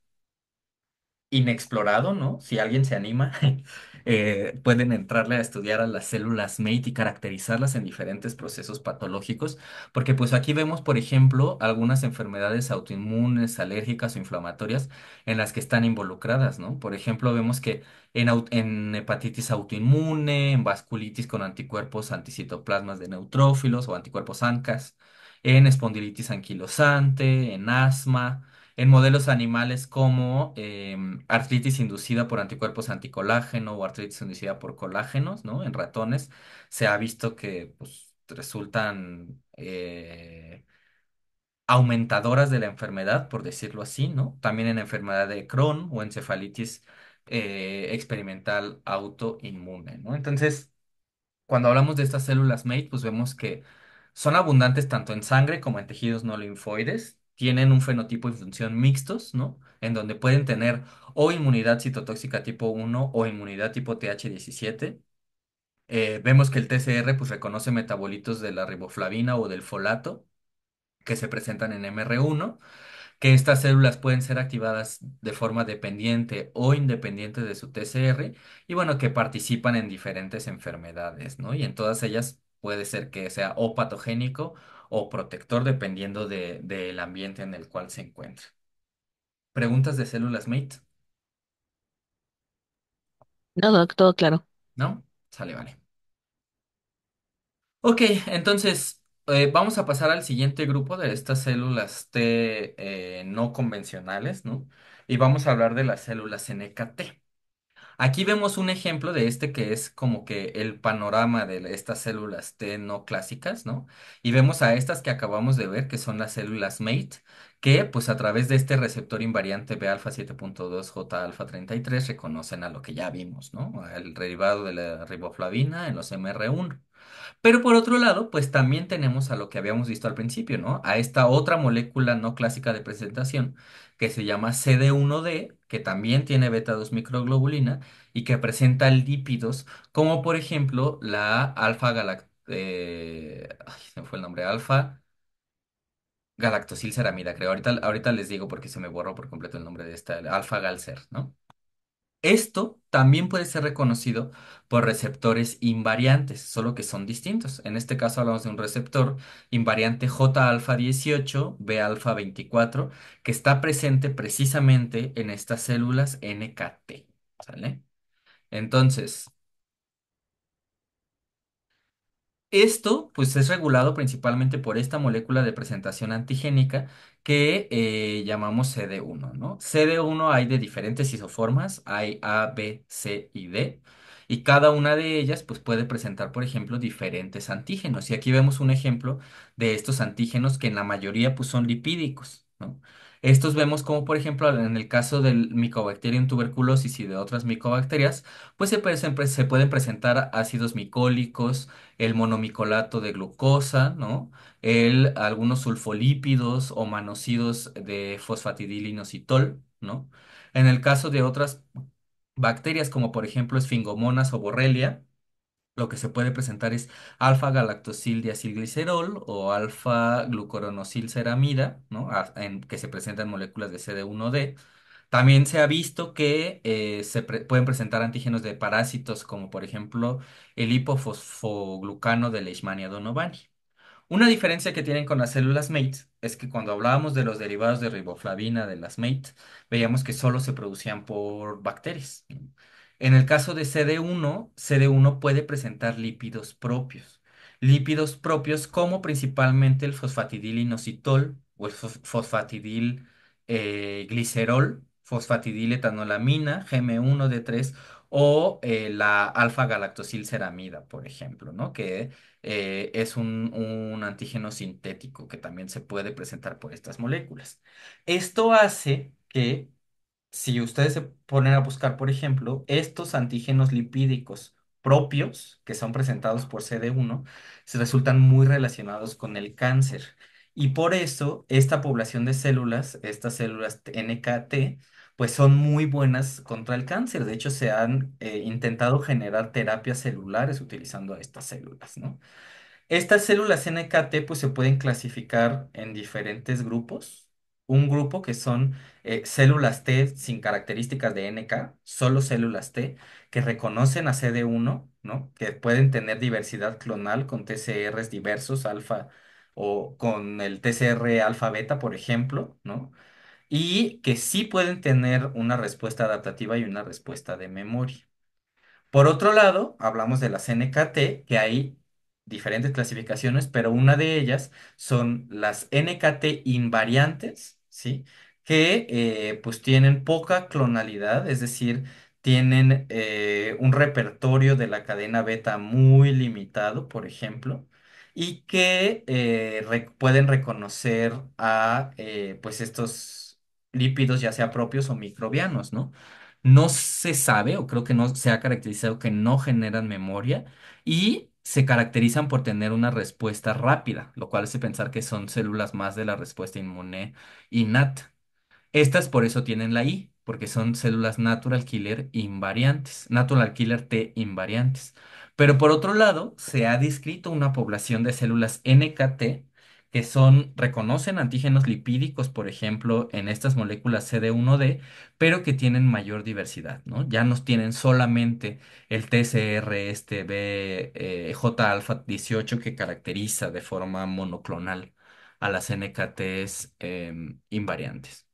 Speaker 1: inexplorado, ¿no? Si alguien se anima Eh, pueden entrarle a estudiar a las células MAIT y caracterizarlas en diferentes procesos patológicos, porque pues aquí vemos, por ejemplo, algunas enfermedades autoinmunes, alérgicas o inflamatorias en las que están involucradas, ¿no? Por ejemplo, vemos que en, en hepatitis autoinmune, en vasculitis con anticuerpos anticitoplasmas de neutrófilos o anticuerpos ANCAS, en espondilitis anquilosante, en asma, en modelos animales como em, artritis inducida por anticuerpos anticolágeno o artritis inducida por colágenos, ¿no? En ratones se ha visto que pues, resultan eh, aumentadoras de la enfermedad, por decirlo así, ¿no? También en enfermedad de Crohn o encefalitis eh, experimental autoinmune, ¿no? Entonces, cuando hablamos de estas células mate pues vemos que son abundantes tanto en sangre como en tejidos no linfoides tienen un fenotipo y función mixtos, ¿no? En donde pueden tener o inmunidad citotóxica tipo 1 o inmunidad tipo TH17. Eh, vemos que el TCR pues, reconoce metabolitos de la riboflavina o del folato que se presentan en MR1, que estas células pueden ser activadas de forma dependiente o independiente de su TCR y bueno, que participan en diferentes enfermedades, ¿no? Y en todas ellas puede ser que sea o patogénico o protector dependiendo de, del ambiente en el cual se encuentra. ¿Preguntas de células MATE? No, todo claro. ¿No? Sale, vale. Ok, entonces eh, vamos a pasar al siguiente grupo de estas células T eh, no convencionales, ¿no? Y vamos a hablar de las células NKT. Aquí vemos un ejemplo de este que es como que el panorama de estas células T no clásicas, ¿no? Y vemos a estas que acabamos de ver, que son las células MATE, que pues a través de este receptor invariante B alfa 7.2 J alfa 33 reconocen a lo que ya vimos, ¿no? El derivado de la riboflavina en los MR1. Pero por otro lado, pues también tenemos a lo que habíamos visto al principio, ¿no? A esta otra molécula no clásica de presentación que se llama CD1D que también tiene beta 2 microglobulina y que presenta lípidos como por ejemplo la alfa galact eh, se fue el nombre, alfa galactosilceramida, creo. Ahorita, ahorita les digo porque se me borró por completo el nombre de esta, alfa galcer, ¿no? Esto también puede ser reconocido por receptores invariantes, solo que son distintos. En este caso hablamos de un receptor invariante J alfa 18, B alfa 24, que está presente precisamente en estas células NKT. ¿Sale? Entonces, esto pues es regulado principalmente por esta molécula de presentación antigénica que eh, llamamos CD1, ¿no? CD1 hay de diferentes isoformas, hay A, B, C y D, y cada una de ellas pues, puede presentar, por ejemplo, diferentes antígenos. Y aquí vemos un ejemplo de estos antígenos que en la mayoría pues, son lipídicos, ¿no? Estos vemos como, por ejemplo, en el caso del Mycobacterium tuberculosis y de otras micobacterias, pues se, pueden presentar ácidos micólicos, el monomicolato de glucosa, ¿no? El, algunos sulfolípidos o manocidos de fosfatidilinositol, ¿no? En el caso de otras bacterias, como por ejemplo esfingomonas o borrelia, lo que se puede presentar es alfa galactosil diacilglicerol o alfa glucoronosil ceramida, en- que se presentan moléculas de CD1D. También se ha visto que eh, se pueden presentar antígenos de parásitos, como por ejemplo el hipofosfoglucano de Leishmania donovani. Una diferencia que tienen con las células MAIT es que cuando hablábamos de los derivados de riboflavina de las MAIT, veíamos que solo se producían por bacterias. En el caso de CD1, CD1 puede presentar lípidos propios. Lípidos propios como principalmente el fosfatidilinositol o el fosfatidil eh, glicerol, glicerol, fosfatidiletanolamina, GM1D3 o eh, la alfa-galactosilceramida, por ejemplo, ¿no? que eh, es un, antígeno sintético que también se puede presentar por estas moléculas. Esto hace que si ustedes se ponen a buscar, por ejemplo, estos antígenos lipídicos propios que son presentados por CD1, se resultan muy relacionados con el cáncer. Y por eso esta población de células, estas células NKT, pues son muy buenas contra el cáncer. De hecho, se han eh, intentado generar terapias celulares utilizando estas células, Estas células NKT pues se pueden clasificar en diferentes grupos un grupo que son eh, células T sin características de NK, solo células T, que reconocen a CD1, ¿no? Que pueden tener diversidad clonal con TCRs diversos, alfa o con el TCR alfa beta, por ejemplo, ¿no? Y que sí pueden tener una respuesta adaptativa y una respuesta de memoria. Por otro lado, hablamos de las NKT, que hay diferentes clasificaciones, pero una de ellas son las NKT invariantes ¿sí? Que eh, pues tienen poca clonalidad, es decir, tienen eh, un repertorio de la cadena beta muy limitado, por ejemplo, y que eh, pueden reconocer a pues estos lípidos, ya sea propios o microbianos, ¿no? No se sabe, o creo que no se ha caracterizado que no generan memoria, y se caracterizan por tener una respuesta rápida, lo cual hace pensar que son células más de la respuesta inmune innata. Estas por eso tienen la I, porque son células natural killer invariantes, natural killer T invariantes. Pero por otro lado, se ha descrito una población de células NKT que son, reconocen antígenos lipídicos, por ejemplo, en estas moléculas CD1D, pero que tienen mayor diversidad, ¿no? Ya no tienen solamente el TCR, este eh, J alfa 18 que caracteriza de forma monoclonal a las NKTs em, invariantes.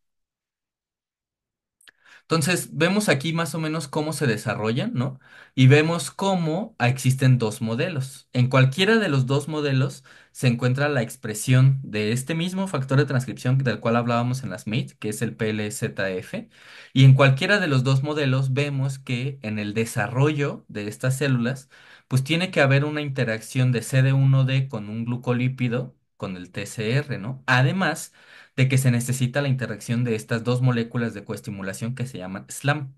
Speaker 1: Entonces, vemos aquí más o menos cómo se desarrollan, ¿no? Y vemos cómo existen dos modelos. En cualquiera de los dos modelos se encuentra la expresión de este mismo factor de transcripción del cual hablábamos en las mit, que es el PLZF. Y en cualquiera de los dos modelos vemos que en el desarrollo de estas células, pues tiene que haber una interacción de CD1D con un glucolípido, con el TCR, ¿no? Además de que se necesita la interacción de estas dos moléculas de coestimulación que se llaman SLAM.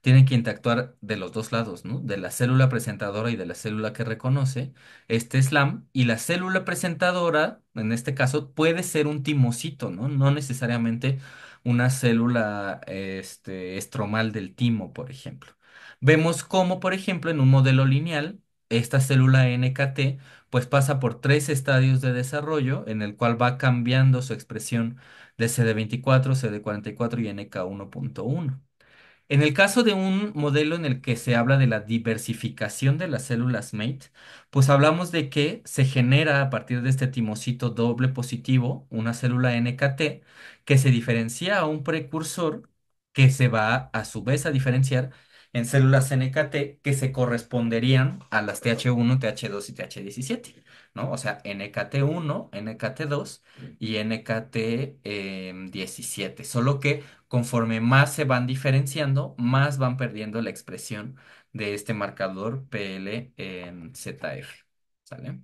Speaker 1: Tienen que interactuar de los dos lados, ¿no? De la célula presentadora y de la célula que reconoce este SLAM. Y la célula presentadora, en este caso, puede ser un timocito, ¿no? No necesariamente una célula este, estromal del timo, por ejemplo. Vemos cómo, por ejemplo, en un modelo lineal, esta célula NKT pues pasa por tres estadios de desarrollo en el cual va cambiando su expresión de CD24, CD44 y NK1.1. En el caso de un modelo en el que se habla de la diversificación de las células MATE, pues hablamos de que se genera a partir de este timocito doble positivo una célula NKT que se diferencia a un precursor que se va a su vez a diferenciar en células NKT que se corresponderían a las TH1, TH2 y TH17, ¿no? O sea, NKT1, NKT2 y NKT17. Em, solo que conforme más se van diferenciando, más van perdiendo la expresión de este marcador PLZF. ¿Sale?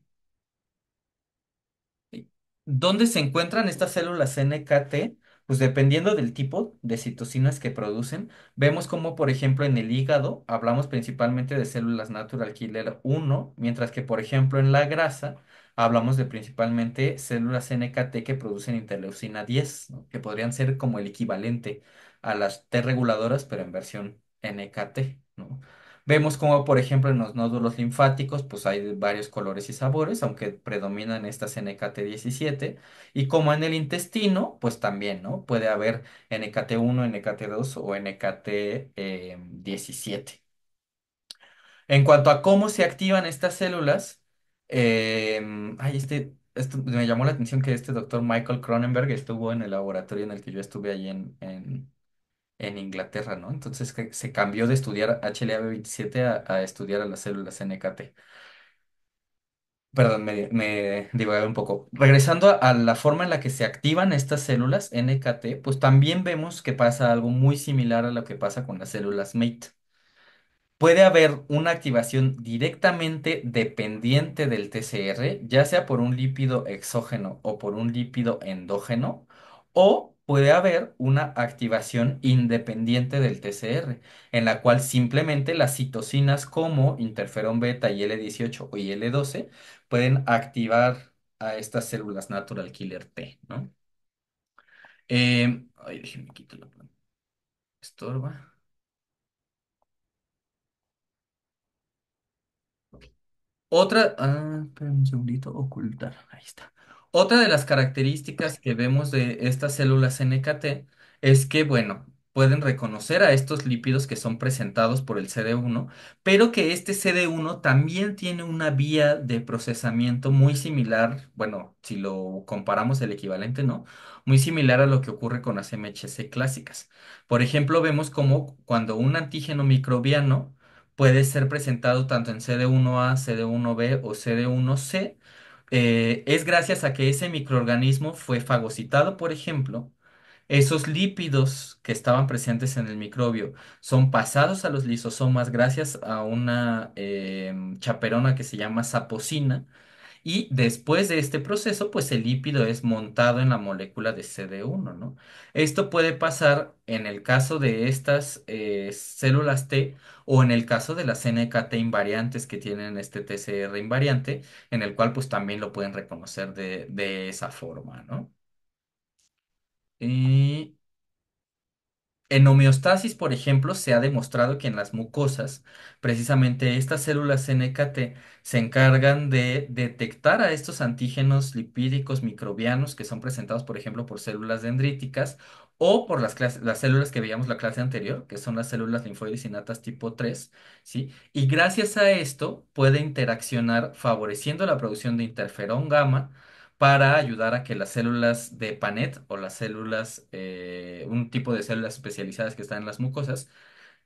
Speaker 1: ¿Dónde se encuentran estas células NKT? pues dependiendo del tipo de citocinas que producen, vemos como, por ejemplo, en el hígado hablamos principalmente de células natural killer 1, mientras que, por ejemplo, en la grasa hablamos de principalmente células NKT que producen interleucina 10, que podrían ser como el equivalente a las T reguladoras, pero en versión NKT, ¿no? Vemos como, por ejemplo, en los nódulos linfáticos, pues hay varios colores y sabores, aunque predominan estas NKT17. Y como en el intestino, pues también, ¿no? Puede haber NKT1, NKT2 o NKT17. en cuanto a cómo se activan estas células, em, este, me llamó la atención que este doctor Michael Cronenberg estuvo en el laboratorio en el que yo estuve allí en en Inglaterra, ¿no? Entonces se cambió de estudiar HLA-B27 a, estudiar a las células NKT. Perdón, me, me divagué un poco. Regresando a, la forma en la que se activan estas células NKT, pues también vemos que pasa algo muy similar a lo que pasa con las células MATE. Puede haber una activación directamente dependiente del TCR, ya sea por un lípido exógeno o por un lípido endógeno, o puede haber una activación independiente del TCR, en la cual simplemente las citocinas como interferón beta y L18 o l 12 pueden activar a estas células natural killer T, ¿no? Em, ay, déjenme planta. Estorba. Otra. Ah, un segundito. Ocultar. Ahí está. Otra de las características que vemos de estas células NKT es que, bueno, pueden reconocer a estos lípidos que son presentados por el CD1, pero que este CD1 también tiene una vía de procesamiento muy similar, bueno, si lo comparamos el equivalente, ¿no? Muy similar a lo que ocurre con las MHC clásicas. Por ejemplo, vemos como cuando un antígeno microbiano puede ser presentado tanto en CD1A, CD1B o CD1C, eh, es gracias a que ese microorganismo fue fagocitado, por ejemplo, esos lípidos que estaban presentes en el microbio son pasados a los lisosomas gracias a una em, chaperona que se llama sapocina y después de este proceso, pues el lípido es montado en la molécula de CD1, ¿no? Esto puede pasar en el caso de estas eh, células T o en el caso de las NKT invariantes que tienen este TCR invariante, en el cual pues también lo pueden reconocer de, de esa forma, ¿no? En homeostasis, por ejemplo, se ha demostrado que en las mucosas, precisamente estas células NKT se encargan de detectar a estos antígenos lipídicos microbianos que son presentados, por ejemplo, por células dendríticas o por las, células que veíamos la clase anterior, que son las células linfoides innatas tipo 3, Y gracias a esto puede interaccionar favoreciendo la producción de interferón gamma para ayudar a que las células de PANET o las células, eh, un tipo de células especializadas que están en las mucosas,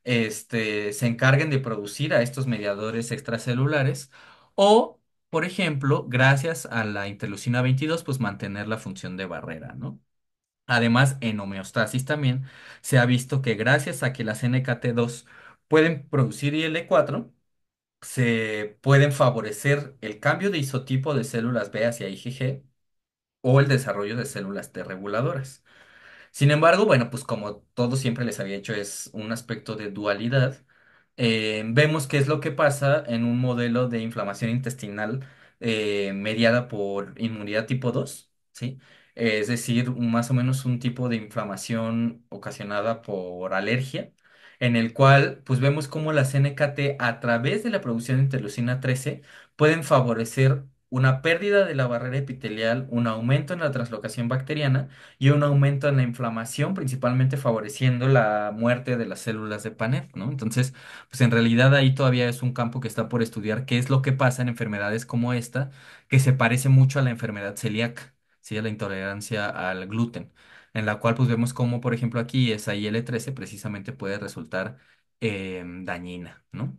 Speaker 1: este, se encarguen de producir a estos mediadores extracelulares o, por ejemplo, gracias a la interleucina 22, pues mantener la función de barrera, ¿no? Además, en homeostasis también se ha visto que gracias a que las NKT2 pueden producir IL4, se pueden favorecer el cambio de isotipo de células B hacia IgG o el desarrollo de células T reguladoras. Sin embargo, bueno, pues como todo siempre les había hecho, es un aspecto de dualidad. Eh, vemos qué es lo que pasa en un modelo de inflamación intestinal eh, mediada por inmunidad tipo 2, ¿sí? es decir, más o menos un tipo de inflamación ocasionada por alergia, en el cual pues vemos cómo las NKT a través de la producción de interleucina 13 pueden favorecer una pérdida de la barrera epitelial, un aumento en la translocación bacteriana y un aumento en la inflamación, principalmente favoreciendo la muerte de las células de Paneth, ¿no? Entonces, pues en realidad ahí todavía es un campo que está por estudiar qué es lo que pasa en enfermedades como esta, que se parece mucho a la enfermedad celíaca, ¿sí? A la intolerancia al gluten, en la cual pues vemos cómo, por ejemplo, aquí esa IL-13 precisamente puede resultar eh, dañina, ¿no?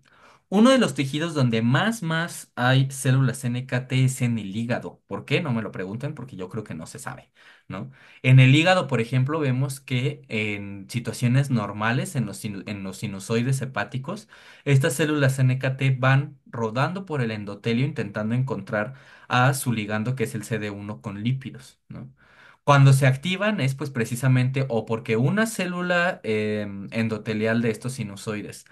Speaker 1: Uno de los tejidos donde más, más hay células NKT es en el hígado. ¿Por qué? No me lo pregunten porque yo creo que no se sabe, ¿no? En el hígado, por ejemplo, vemos que en situaciones normales, en los, en los sinusoides hepáticos, estas células NKT van rodando por el endotelio intentando encontrar a su ligando que es el CD1 con lípidos, ¿no? Cuando se activan es pues precisamente o porque una célula em, endotelial de estos sinusoides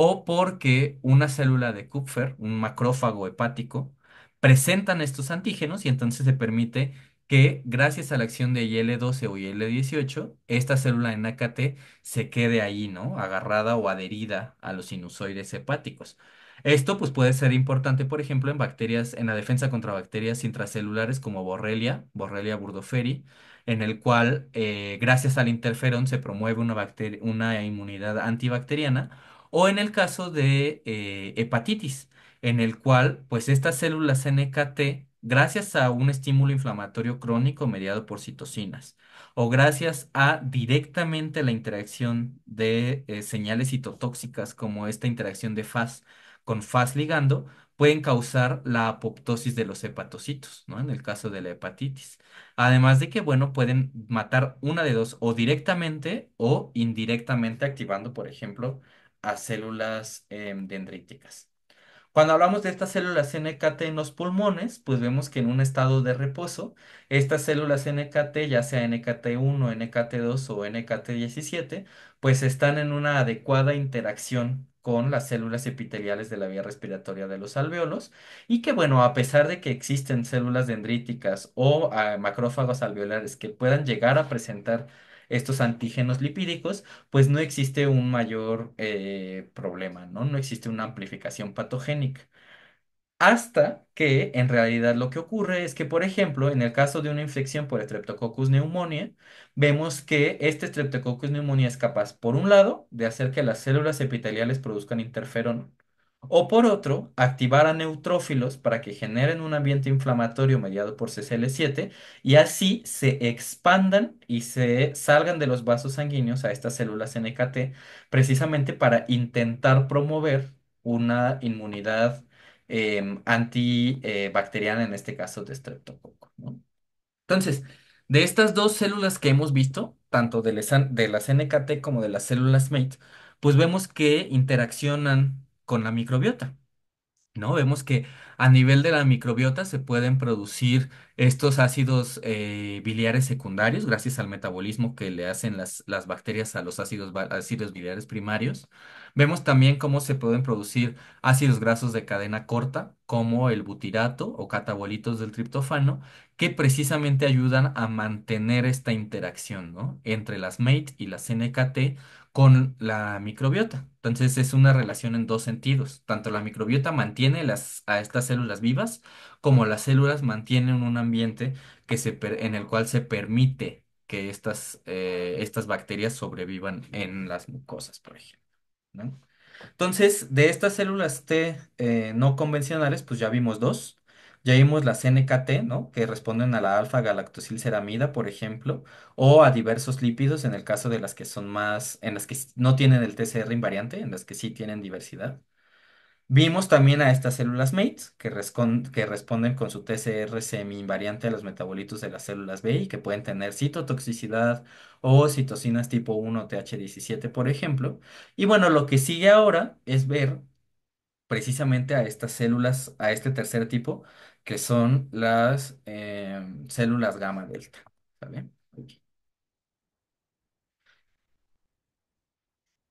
Speaker 1: o porque una célula de Kupfer, un macrófago hepático, presentan estos antígenos y entonces se permite que gracias a la acción de IL-12 o IL-18, esta célula en AKT se quede ahí, ¿no? Agarrada o adherida a los sinusoides hepáticos. Esto pues puede ser importante, por ejemplo, en bacterias, en la defensa contra bacterias intracelulares como Borrelia, Borrelia burdoferi, en el cual eh, gracias al interferón se promueve una inmunidad antibacteriana o en el caso de eh, hepatitis, en el cual pues estas células NKT, gracias a un estímulo inflamatorio crónico mediado por citocinas, o gracias a directamente la interacción de eh, señales citotóxicas como esta interacción de FAS con FAS ligando, pueden causar la apoptosis de los hepatocitos, ¿no? En el caso de la hepatitis. Además de que, bueno, pueden matar una de dos, o directamente o indirectamente activando, por ejemplo, a células em, dendríticas. Cuando hablamos de estas células NKT en los pulmones, pues vemos que en un estado de reposo, estas células NKT, ya sea NKT1, NKT2 o NKT17, pues están en una adecuada interacción con las células epiteliales de la vía respiratoria de los alveolos y que bueno, a pesar de que existen células dendríticas o ah, macrófagos alveolares que puedan llegar a presentar estos antígenos lipídicos, pues no existe un mayor eh, problema, ¿no? No existe una amplificación patogénica. Hasta que en realidad lo que ocurre es que, por ejemplo, en el caso de una infección por Streptococcus pneumoniae, vemos que este Streptococcus pneumoniae es capaz, por un lado, de hacer que las células epiteliales produzcan interferón o por otro, activar a neutrófilos para que generen un ambiente inflamatorio mediado por CCL7 y así se expandan y se salgan de los vasos sanguíneos a estas células NKT, precisamente para intentar promover una inmunidad em, antibacteriana, en este caso de streptococcus Entonces, de estas dos células que hemos visto, tanto de, de las NKT como de las células MATE, pues vemos que interaccionan con la microbiota. ¿no? Vemos que a nivel de la microbiota se pueden producir estos ácidos eh, biliares secundarios gracias al metabolismo que le hacen las, las bacterias a los ácidos, ácidos biliares primarios. Vemos también cómo se pueden producir ácidos grasos de cadena corta, como el butirato o catabolitos del triptofano, que precisamente ayudan a mantener esta interacción, ¿no? entre las MATE y las NKT con la microbiota. Entonces es una relación en dos sentidos. Tanto la microbiota mantiene las, a estas células vivas como las células mantienen un ambiente que se en el cual se permite que estas, eh, estas bacterias sobrevivan en las mucosas, por ejemplo. Entonces, de estas células T eh, no convencionales, pues ya vimos dos. Ya vimos las NKT, Que responden a la alfa-galactosilceramida, por ejemplo, o a diversos lípidos en el caso de las que son más, en las que no tienen el TCR invariante, en las que sí tienen diversidad. Vimos también a estas células mates que, que responden con su TCR semi-invariante a los metabolitos de las células B y que pueden tener citotoxicidad o citocinas tipo 1 TH17, por ejemplo. Y bueno, lo que sigue ahora es ver precisamente a estas células, a este tercer tipo, que son las em, células gamma delta.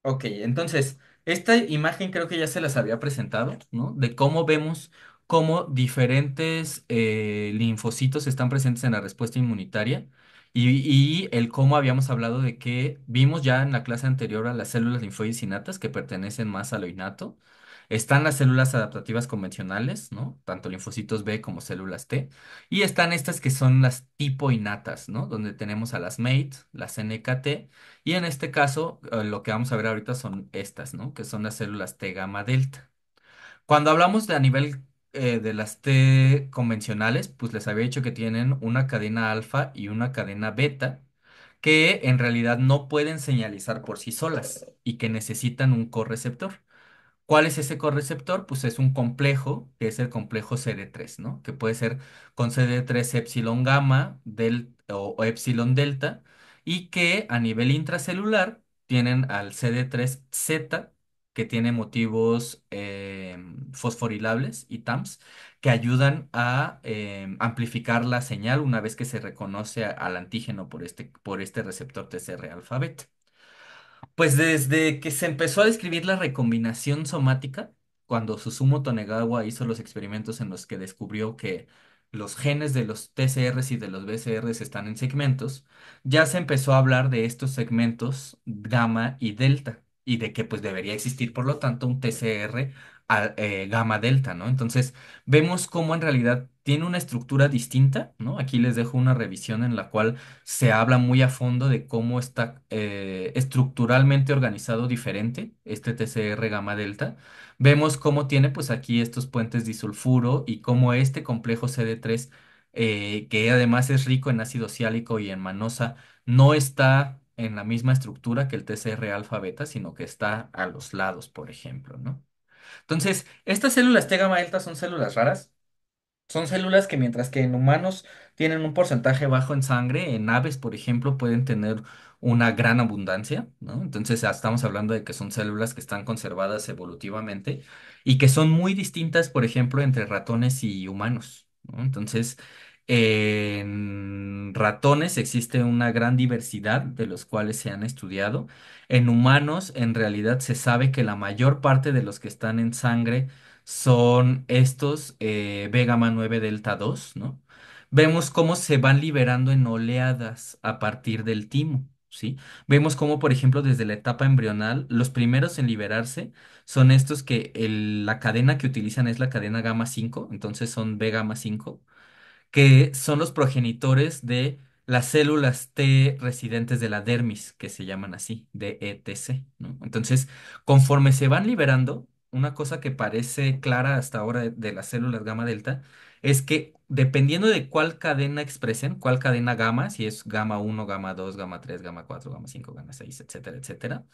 Speaker 1: Ok, entonces, esta imagen creo que ya se las había presentado, ¿no? De cómo vemos cómo diferentes eh, linfocitos están presentes en la respuesta inmunitaria. Y, el cómo habíamos hablado de que vimos ya en la clase anterior a las células linfoides innatas que pertenecen más a lo innato, están las células adaptativas convencionales, ¿no? Tanto linfocitos B como células T. Y están estas que son las tipo innatas, ¿no? Donde tenemos a las MATE, las NKT. Y en este caso, eh, lo que vamos a ver ahorita son estas, ¿no? Que son las células T gamma delta. Cuando hablamos de a nivel eh, de las T convencionales, pues les había dicho que tienen una cadena alfa y una cadena beta que en realidad no pueden señalizar por sí solas y que necesitan un correceptor. ¿Cuál es ese correceptor? Pues es un complejo, que es el complejo CD3, ¿no? Que puede ser con CD3 epsilon gamma del, o, epsilon delta, y que a nivel intracelular tienen al CD3Z, que tiene motivos em, fosforilables y TAMS, que ayudan a em, amplificar la señal una vez que se reconoce al antígeno por este, por este receptor TCR alfa beta. Pues desde que se empezó a describir la recombinación somática, cuando Susumo Tonegawa hizo los experimentos en los que descubrió que los genes de los TCRs y de los BCRs están en segmentos, ya se empezó a hablar de estos segmentos gamma y delta, y de que pues debería existir, por lo tanto, un TCR eh, gama gamma delta, ¿no? Entonces, vemos cómo en realidad tiene una estructura distinta, ¿no? Aquí les dejo una revisión en la cual se habla muy a fondo de cómo está eh, estructuralmente organizado diferente este TCR gamma delta. Vemos cómo tiene, pues aquí estos puentes disulfuro y cómo este complejo CD3, eh, que además es rico en ácido siálico y en manosa, no está en la misma estructura que el TCR alfa beta, sino que está a los lados, por ejemplo, ¿no? Entonces, estas células T gamma delta son células raras. Son células que mientras que en humanos tienen un porcentaje bajo en sangre, en aves, por ejemplo, pueden tener una gran abundancia, ¿no? Entonces ah, estamos hablando de que son células que están conservadas evolutivamente y que son muy distintas, por ejemplo, entre ratones y humanos, ¿no? Entonces, en ratones existe una gran diversidad de los cuales se han estudiado. En humanos, en realidad, se sabe que la mayor parte de los que están en sangre son estos eh, B gamma 9 delta 2, ¿no? Vemos cómo se van liberando en oleadas a partir del timo. ¿Sí? Vemos cómo, por ejemplo, desde la etapa embrional, los primeros en liberarse son estos que la cadena que utilizan es la cadena gamma 5, entonces son B gamma 5 que son los progenitores de las células T residentes de la dermis, que se llaman así, DETC, Entonces, conforme se van liberando, una cosa que parece clara hasta ahora de, de las células gamma delta es que dependiendo de cuál cadena expresen, cuál cadena gamma, si es gamma 1, gamma 2, gamma 3, gamma 4, gamma 5, gamma 6, etcétera, etcétera,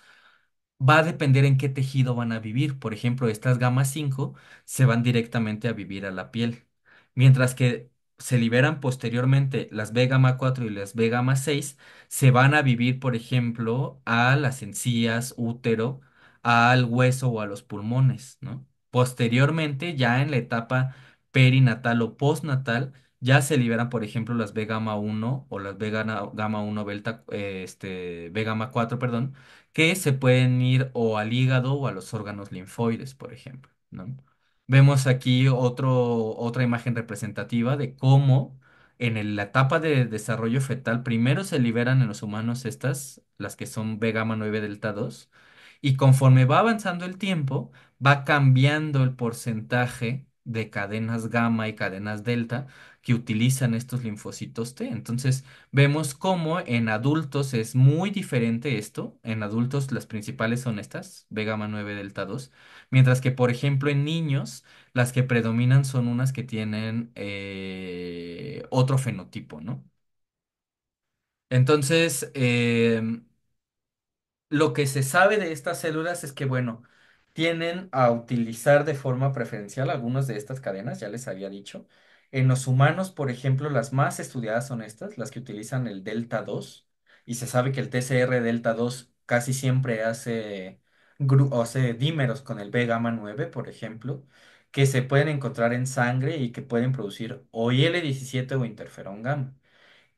Speaker 1: va a depender en qué tejido van a vivir. Por ejemplo, estas gamma 5 se van directamente a vivir a la piel, mientras que se liberan posteriormente las B gamma 4 y las B gamma 6, se van a vivir, por ejemplo, a las encías, útero, al hueso o a los pulmones, ¿no? Posteriormente, ya en la etapa perinatal o postnatal, ya se liberan, por ejemplo, las B gamma 1 o las B gamma 1 delta, 4, eh, este, perdón, que se pueden ir o al hígado o a los órganos linfoides, por ejemplo, ¿no? Vemos aquí otro, otra imagen representativa de cómo en la etapa de desarrollo fetal primero se liberan en los humanos estas, las que son B gamma 9 delta 2, y conforme va avanzando el tiempo, va cambiando el porcentaje de cadenas gamma y cadenas delta que utilizan estos linfocitos T. Entonces, vemos cómo en adultos es muy diferente esto. En adultos las principales son estas, B 9 delta 2, mientras que, por ejemplo, en niños las que predominan son unas que tienen eh, otro fenotipo, ¿no? Entonces, em, lo que se sabe de estas células es que, bueno, tienen a utilizar de forma preferencial algunas de estas cadenas, ya les había dicho, en los humanos, por ejemplo, las más estudiadas son estas, las que utilizan el delta 2, y se sabe que el TCR delta 2 casi siempre hace, dímeros con el B gamma 9, por ejemplo, que se pueden encontrar en sangre y que pueden producir o IL-17 o interferón gamma.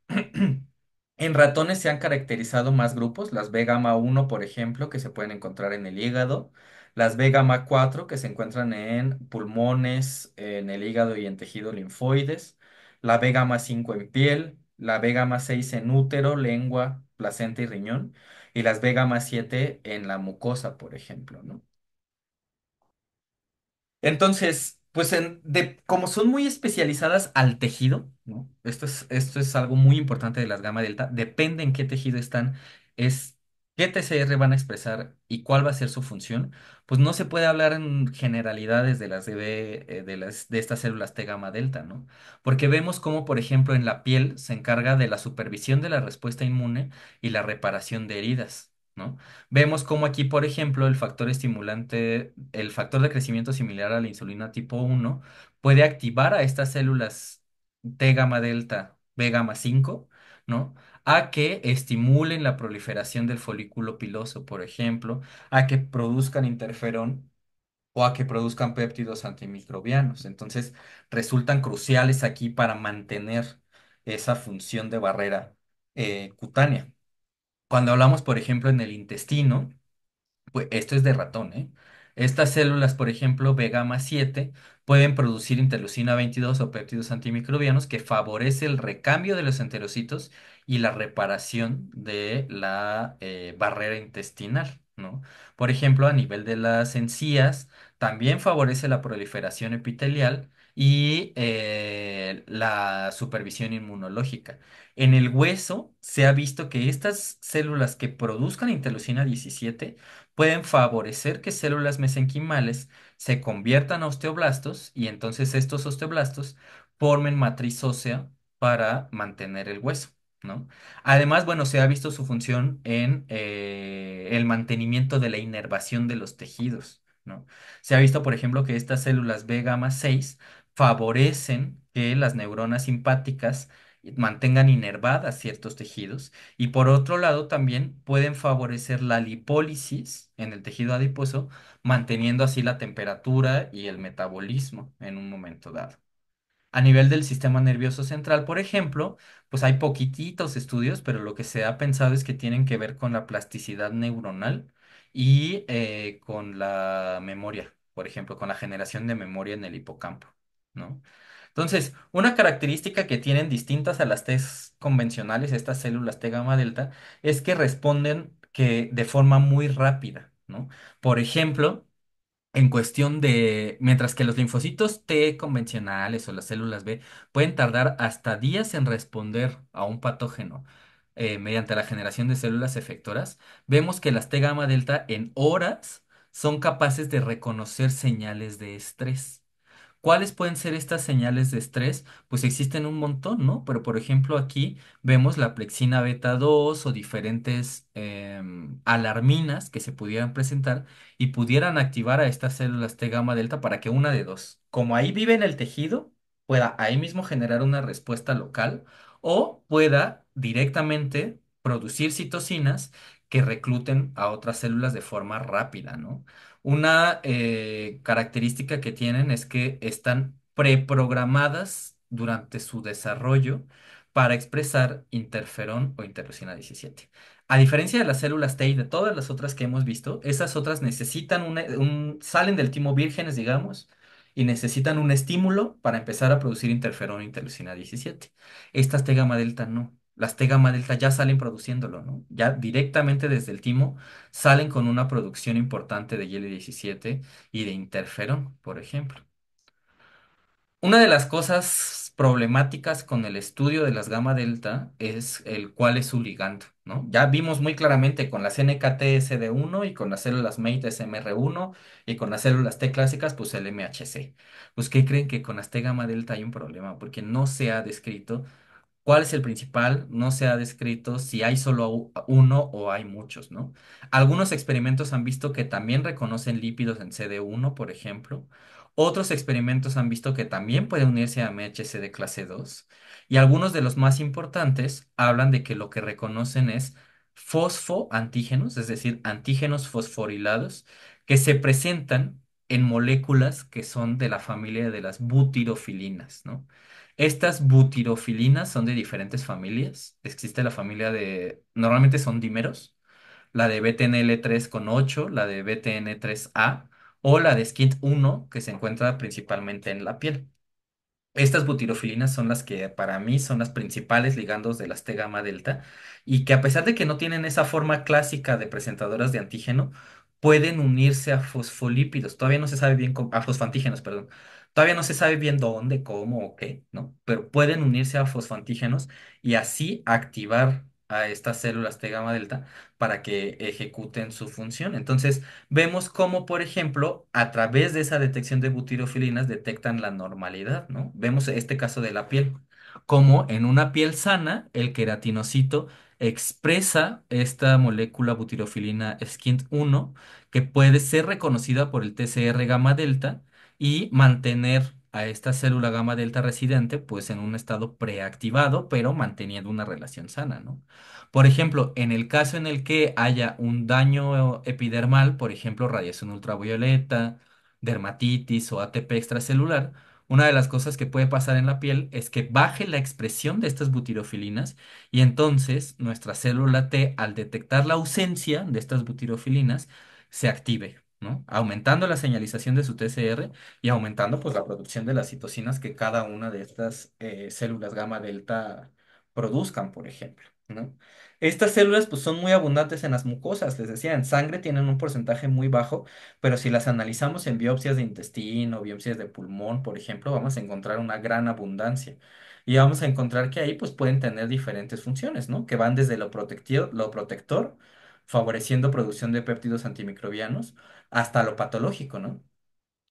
Speaker 1: En ratones se han caracterizado más grupos, las B gamma 1, por ejemplo, que se pueden encontrar en el hígado, las b 4 que se encuentran en pulmones, en el hígado y en tejido linfoides. La vegama 5 en piel. La vegama 6 en útero, lengua, placenta y riñón. Y las B-gamma 7 en la mucosa, por ejemplo, ¿no? Entonces, pues como son muy especializadas al tejido, ¿no? Esto es, esto es algo muy importante de las gamma delta, depende en qué tejido están, es ¿Qué TCR van a expresar y cuál va a ser su función? Pues no se puede hablar en generalidades de las eh, de las, de estas células T gamma delta, ¿no? Porque vemos cómo, por ejemplo, en la piel se encarga de la supervisión de la respuesta inmune y la reparación de heridas, ¿no? Vemos cómo aquí, por ejemplo, el factor estimulante, el factor de crecimiento similar a la insulina tipo 1 puede activar a estas células T gamma delta, B gamma 5, ¿no? a que estimulen la proliferación del folículo piloso, por ejemplo, a que produzcan interferón o a que produzcan péptidos antimicrobianos. Entonces, resultan cruciales aquí para mantener esa función de barrera eh, cutánea. Cuando hablamos, por ejemplo, en el intestino, pues esto es de ratón, ¿eh? Estas células, por ejemplo, más 7, pueden producir interleucina 22 o péptidos antimicrobianos que favorece el recambio de los enterocitos y la reparación de la eh, barrera intestinal, ¿no? Por ejemplo, a nivel de las encías, también favorece la proliferación epitelial y eh, la supervisión inmunológica. En el hueso se ha visto que estas células que produzcan interleucina 17 pueden favorecer que células mesenquimales se conviertan a osteoblastos y entonces estos osteoblastos formen matriz ósea para mantener el hueso. Además, bueno, se ha visto su función en eh, el mantenimiento de la inervación de los tejidos, Se ha visto, por ejemplo, que estas células B gamma 6 favorecen que las neuronas simpáticas mantengan inervadas ciertos tejidos y por otro lado también pueden favorecer la lipólisis en el tejido adiposo, manteniendo así la temperatura y el metabolismo en un momento dado. A nivel del sistema nervioso central, por ejemplo, pues hay poquititos estudios, pero lo que se ha pensado es que tienen que ver con la plasticidad neuronal y eh, con la memoria, por ejemplo, con la generación de memoria en el hipocampo, ¿no? Entonces, una característica que tienen distintas a las T convencionales, estas células T gamma delta, es que responden que de forma muy rápida, ¿no? Por ejemplo, en cuestión de, mientras que los linfocitos T convencionales o las células B pueden tardar hasta días en responder a un patógeno eh, mediante la generación de células efectoras, vemos que las T gamma delta en horas son capaces de reconocer señales de estrés. ¿Cuáles pueden ser estas señales de estrés? Pues existen un montón, ¿no? Pero por ejemplo aquí vemos la plexina beta 2 o diferentes em, alarminas que se pudieran presentar y pudieran activar a estas células T gamma delta para que una de dos, como ahí vive en el tejido, pueda ahí mismo generar una respuesta local o pueda directamente producir citocinas que recluten a otras células de forma rápida, ¿no? Una eh, característica que tienen es que están preprogramadas durante su desarrollo para expresar interferón o interleucina 17. A diferencia de las células T y de todas las otras que hemos visto, esas otras necesitan un, salen del timo vírgenes, digamos, y necesitan un estímulo para empezar a producir interferón o interleucina 17. Estas T gamma delta no. Las T gamma Delta ya salen produciéndolo, ¿no? Ya directamente desde el timo salen con una producción importante de il 17 y de interferón, por ejemplo. Una de las cosas problemáticas con el estudio de las gamma delta es el cuál es su ligando, ¿no? Ya vimos muy claramente con las NKTSD1 y con las células MATE SMR1 y con las células T clásicas, pues el MHC. Pues, ¿qué creen que con las T gamma delta hay un problema? Porque no se ha descrito cuál es el principal, no se ha descrito si hay solo uno o hay muchos, ¿no? Algunos experimentos han visto que también reconocen lípidos en CD1, por ejemplo. Otros experimentos han visto que también puede unirse a MHC de clase 2. Y algunos de los más importantes hablan de que lo que reconocen es fosfoantígenos, es decir, antígenos fosforilados, que se presentan en moléculas que son de la familia de las butirofilinas, ¿no? Estas butirofilinas son de diferentes familias. Existe la familia de, normalmente son dímeros, la de BTNL3 con 8, la de BTN3A o la de skin 1 que se encuentra principalmente en la piel. Estas butirofilinas son las que para mí son las principales ligandos de las T gamma delta y que a pesar de que no tienen esa forma clásica de presentadoras de antígeno, pueden unirse a fosfolípidos. Todavía no se sabe bien cómo, a fosfantígenos, perdón. Todavía no se sabe bien dónde, cómo o qué, ¿no? Pero pueden unirse a fosfantígenos y así activar a estas células T gamma delta para que ejecuten su función. Entonces, vemos cómo, por ejemplo, a través de esa detección de butirofilinas detectan la normalidad, ¿no? Vemos este caso de la piel, como en una piel sana, el queratinocito expresa esta molécula butirofilina skin 1 que puede ser reconocida por el TCR gamma delta y mantener a esta célula gamma delta residente pues en un estado preactivado, pero manteniendo una relación sana, ¿no? Por ejemplo, en el caso en el que haya un daño epidermal, por ejemplo, radiación ultravioleta, dermatitis o ATP extracelular, una de las cosas que puede pasar en la piel es que baje la expresión de estas butirofilinas y entonces nuestra célula T, al detectar la ausencia de estas butirofilinas, se active ¿no? Aumentando la señalización de su TCR y aumentando pues la producción de las citocinas que cada una de estas eh, células gamma delta produzcan, por ejemplo, ¿no? Estas células pues son muy abundantes en las mucosas, les decía, en sangre tienen un porcentaje muy bajo, pero si las analizamos en biopsias de intestino, biopsias de pulmón, por ejemplo, vamos a encontrar una gran abundancia. Y vamos a encontrar que ahí pues pueden tener diferentes funciones, ¿no? Que van desde lo lo protector favoreciendo producción de péptidos antimicrobianos hasta lo patológico, ¿no?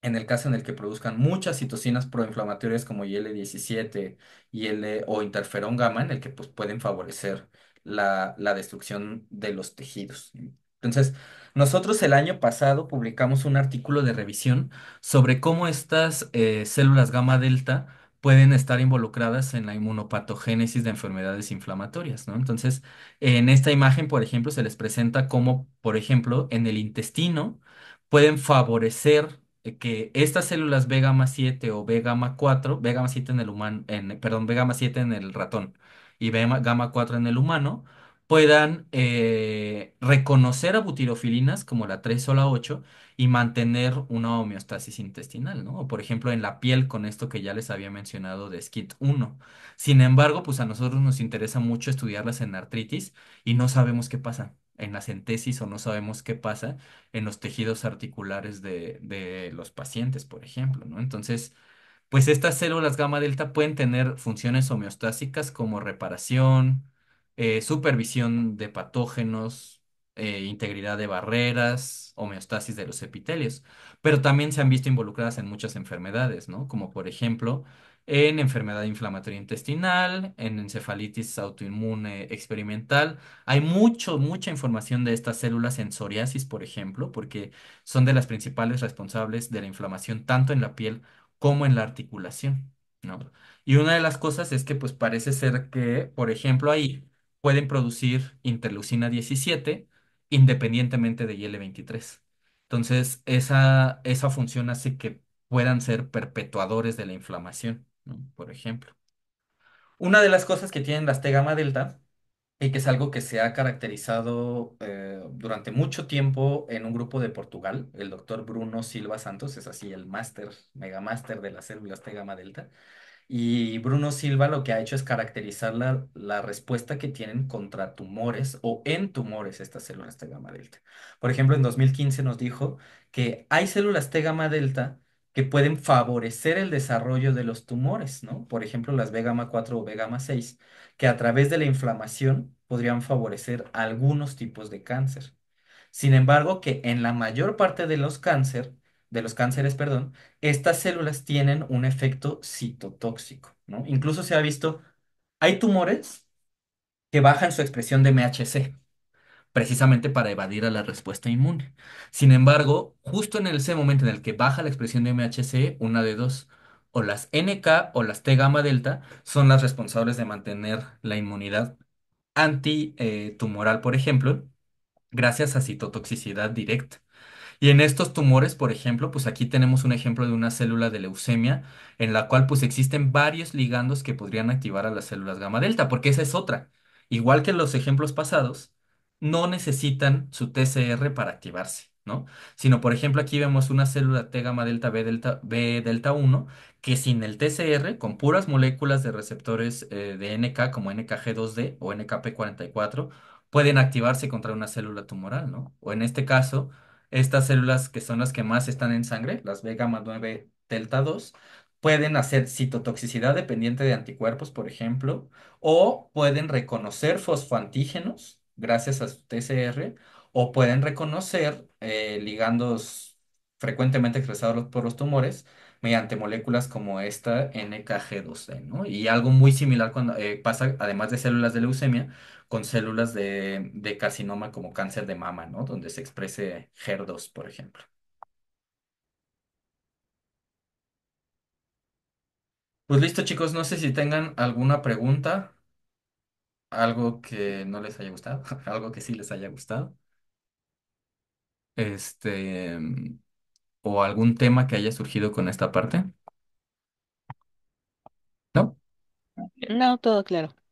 Speaker 1: En el caso en el que produzcan muchas citocinas proinflamatorias como IL-17 IL o interferón gamma, en el que pues, pueden favorecer la, destrucción de los tejidos. Entonces, nosotros el año pasado publicamos un artículo de revisión sobre cómo estas eh, células gamma delta pueden estar involucradas en la inmunopatogénesis de enfermedades inflamatorias, ¿no? Entonces, en esta imagen, por ejemplo, se les presenta cómo, por ejemplo, en el intestino pueden favorecer eh, que estas células B gamma 7 o B gamma 4, B gamma 7 en el humano, en, perdón, B gamma 7 en el ratón y B gamma 4 en el humano, puedan eh, reconocer a butirofilinas como la 3 o la 8 y mantener una homeostasis intestinal, ¿no? O por ejemplo, en la piel con esto que ya les había mencionado de SKIT 1. Sin embargo, pues a nosotros nos interesa mucho estudiarlas en artritis y no sabemos qué pasa en la entesis o no sabemos qué pasa en los tejidos articulares de, de los pacientes, por ejemplo, ¿no? Entonces, pues estas células gamma delta pueden tener funciones homeostásicas como reparación, eh, supervisión de patógenos, eh, integridad de barreras, homeostasis de los epitelios, pero también se han visto involucradas en muchas enfermedades, ¿no? Como por ejemplo en enfermedad inflamatoria intestinal, en encefalitis autoinmune experimental. Hay mucho, mucha información de estas células en psoriasis, por ejemplo, porque son de las principales responsables de la inflamación tanto en la piel como en la articulación, ¿no? Y una de las cosas es que pues parece ser que, por ejemplo, ahí pueden producir interleucina 17 independientemente de IL-23. Entonces, esa, esa función hace que puedan ser perpetuadores de la inflamación, por ejemplo. Una de las cosas que tienen las T delta y que es algo que se ha caracterizado eh, durante mucho tiempo en un grupo de Portugal, el doctor Bruno Silva Santos, es así el máster, mega de las células T delta, y Bruno Silva lo que ha hecho es caracterizar la, respuesta que tienen contra tumores o en tumores estas células T gamma delta. Por ejemplo, en 2015 nos dijo que hay células T gamma delta que pueden favorecer el desarrollo de los tumores, ¿no? Por ejemplo, las B gamma 4 o B gamma 6, que a través de la inflamación podrían favorecer algunos tipos de cáncer. Sin embargo, que en la mayor parte de los cáncer de los cánceres, perdón, estas células tienen un efecto citotóxico, ¿no? Incluso se ha visto, hay tumores que bajan su expresión de MHC, precisamente para evadir a la respuesta inmune. Sin embargo, justo en ese momento en el que baja la expresión de MHC, una de dos, o las NK o las T gamma delta son las responsables de mantener la inmunidad antitumoral, eh, por ejemplo, gracias a citotoxicidad directa. Y en estos tumores, por ejemplo, pues aquí tenemos un ejemplo de una célula de leucemia en la cual pues existen varios ligandos que podrían activar a las células gamma delta, porque esa es otra. Igual que en los ejemplos pasados, no necesitan su TCR para activarse. ¿no? Sino, por ejemplo, aquí vemos una célula T gamma delta B delta delta 1 que sin el TCR, con puras moléculas de receptores eh, de NK como NKG2D o NKP44, pueden activarse contra una célula tumoral, ¿no? O en este caso, estas células que son las que más están en sangre, las B gamma 9 delta 2, pueden hacer citotoxicidad dependiente de anticuerpos, por ejemplo, o pueden reconocer fosfoantígenos gracias a su TCR, o pueden reconocer eh, ligandos frecuentemente expresados por los tumores mediante moléculas como esta NKG2C, ¿no? Y algo muy similar cuando eh, pasa, además de células de leucemia, con células de, de carcinoma como cáncer de mama, ¿no? Donde se exprese Gerdos, por ejemplo. Pues listo, chicos, no sé si tengan alguna pregunta, algo que no les haya gustado, algo que sí les haya gustado, este, o algún tema que haya surgido con esta parte, ¿no? No, todo claro.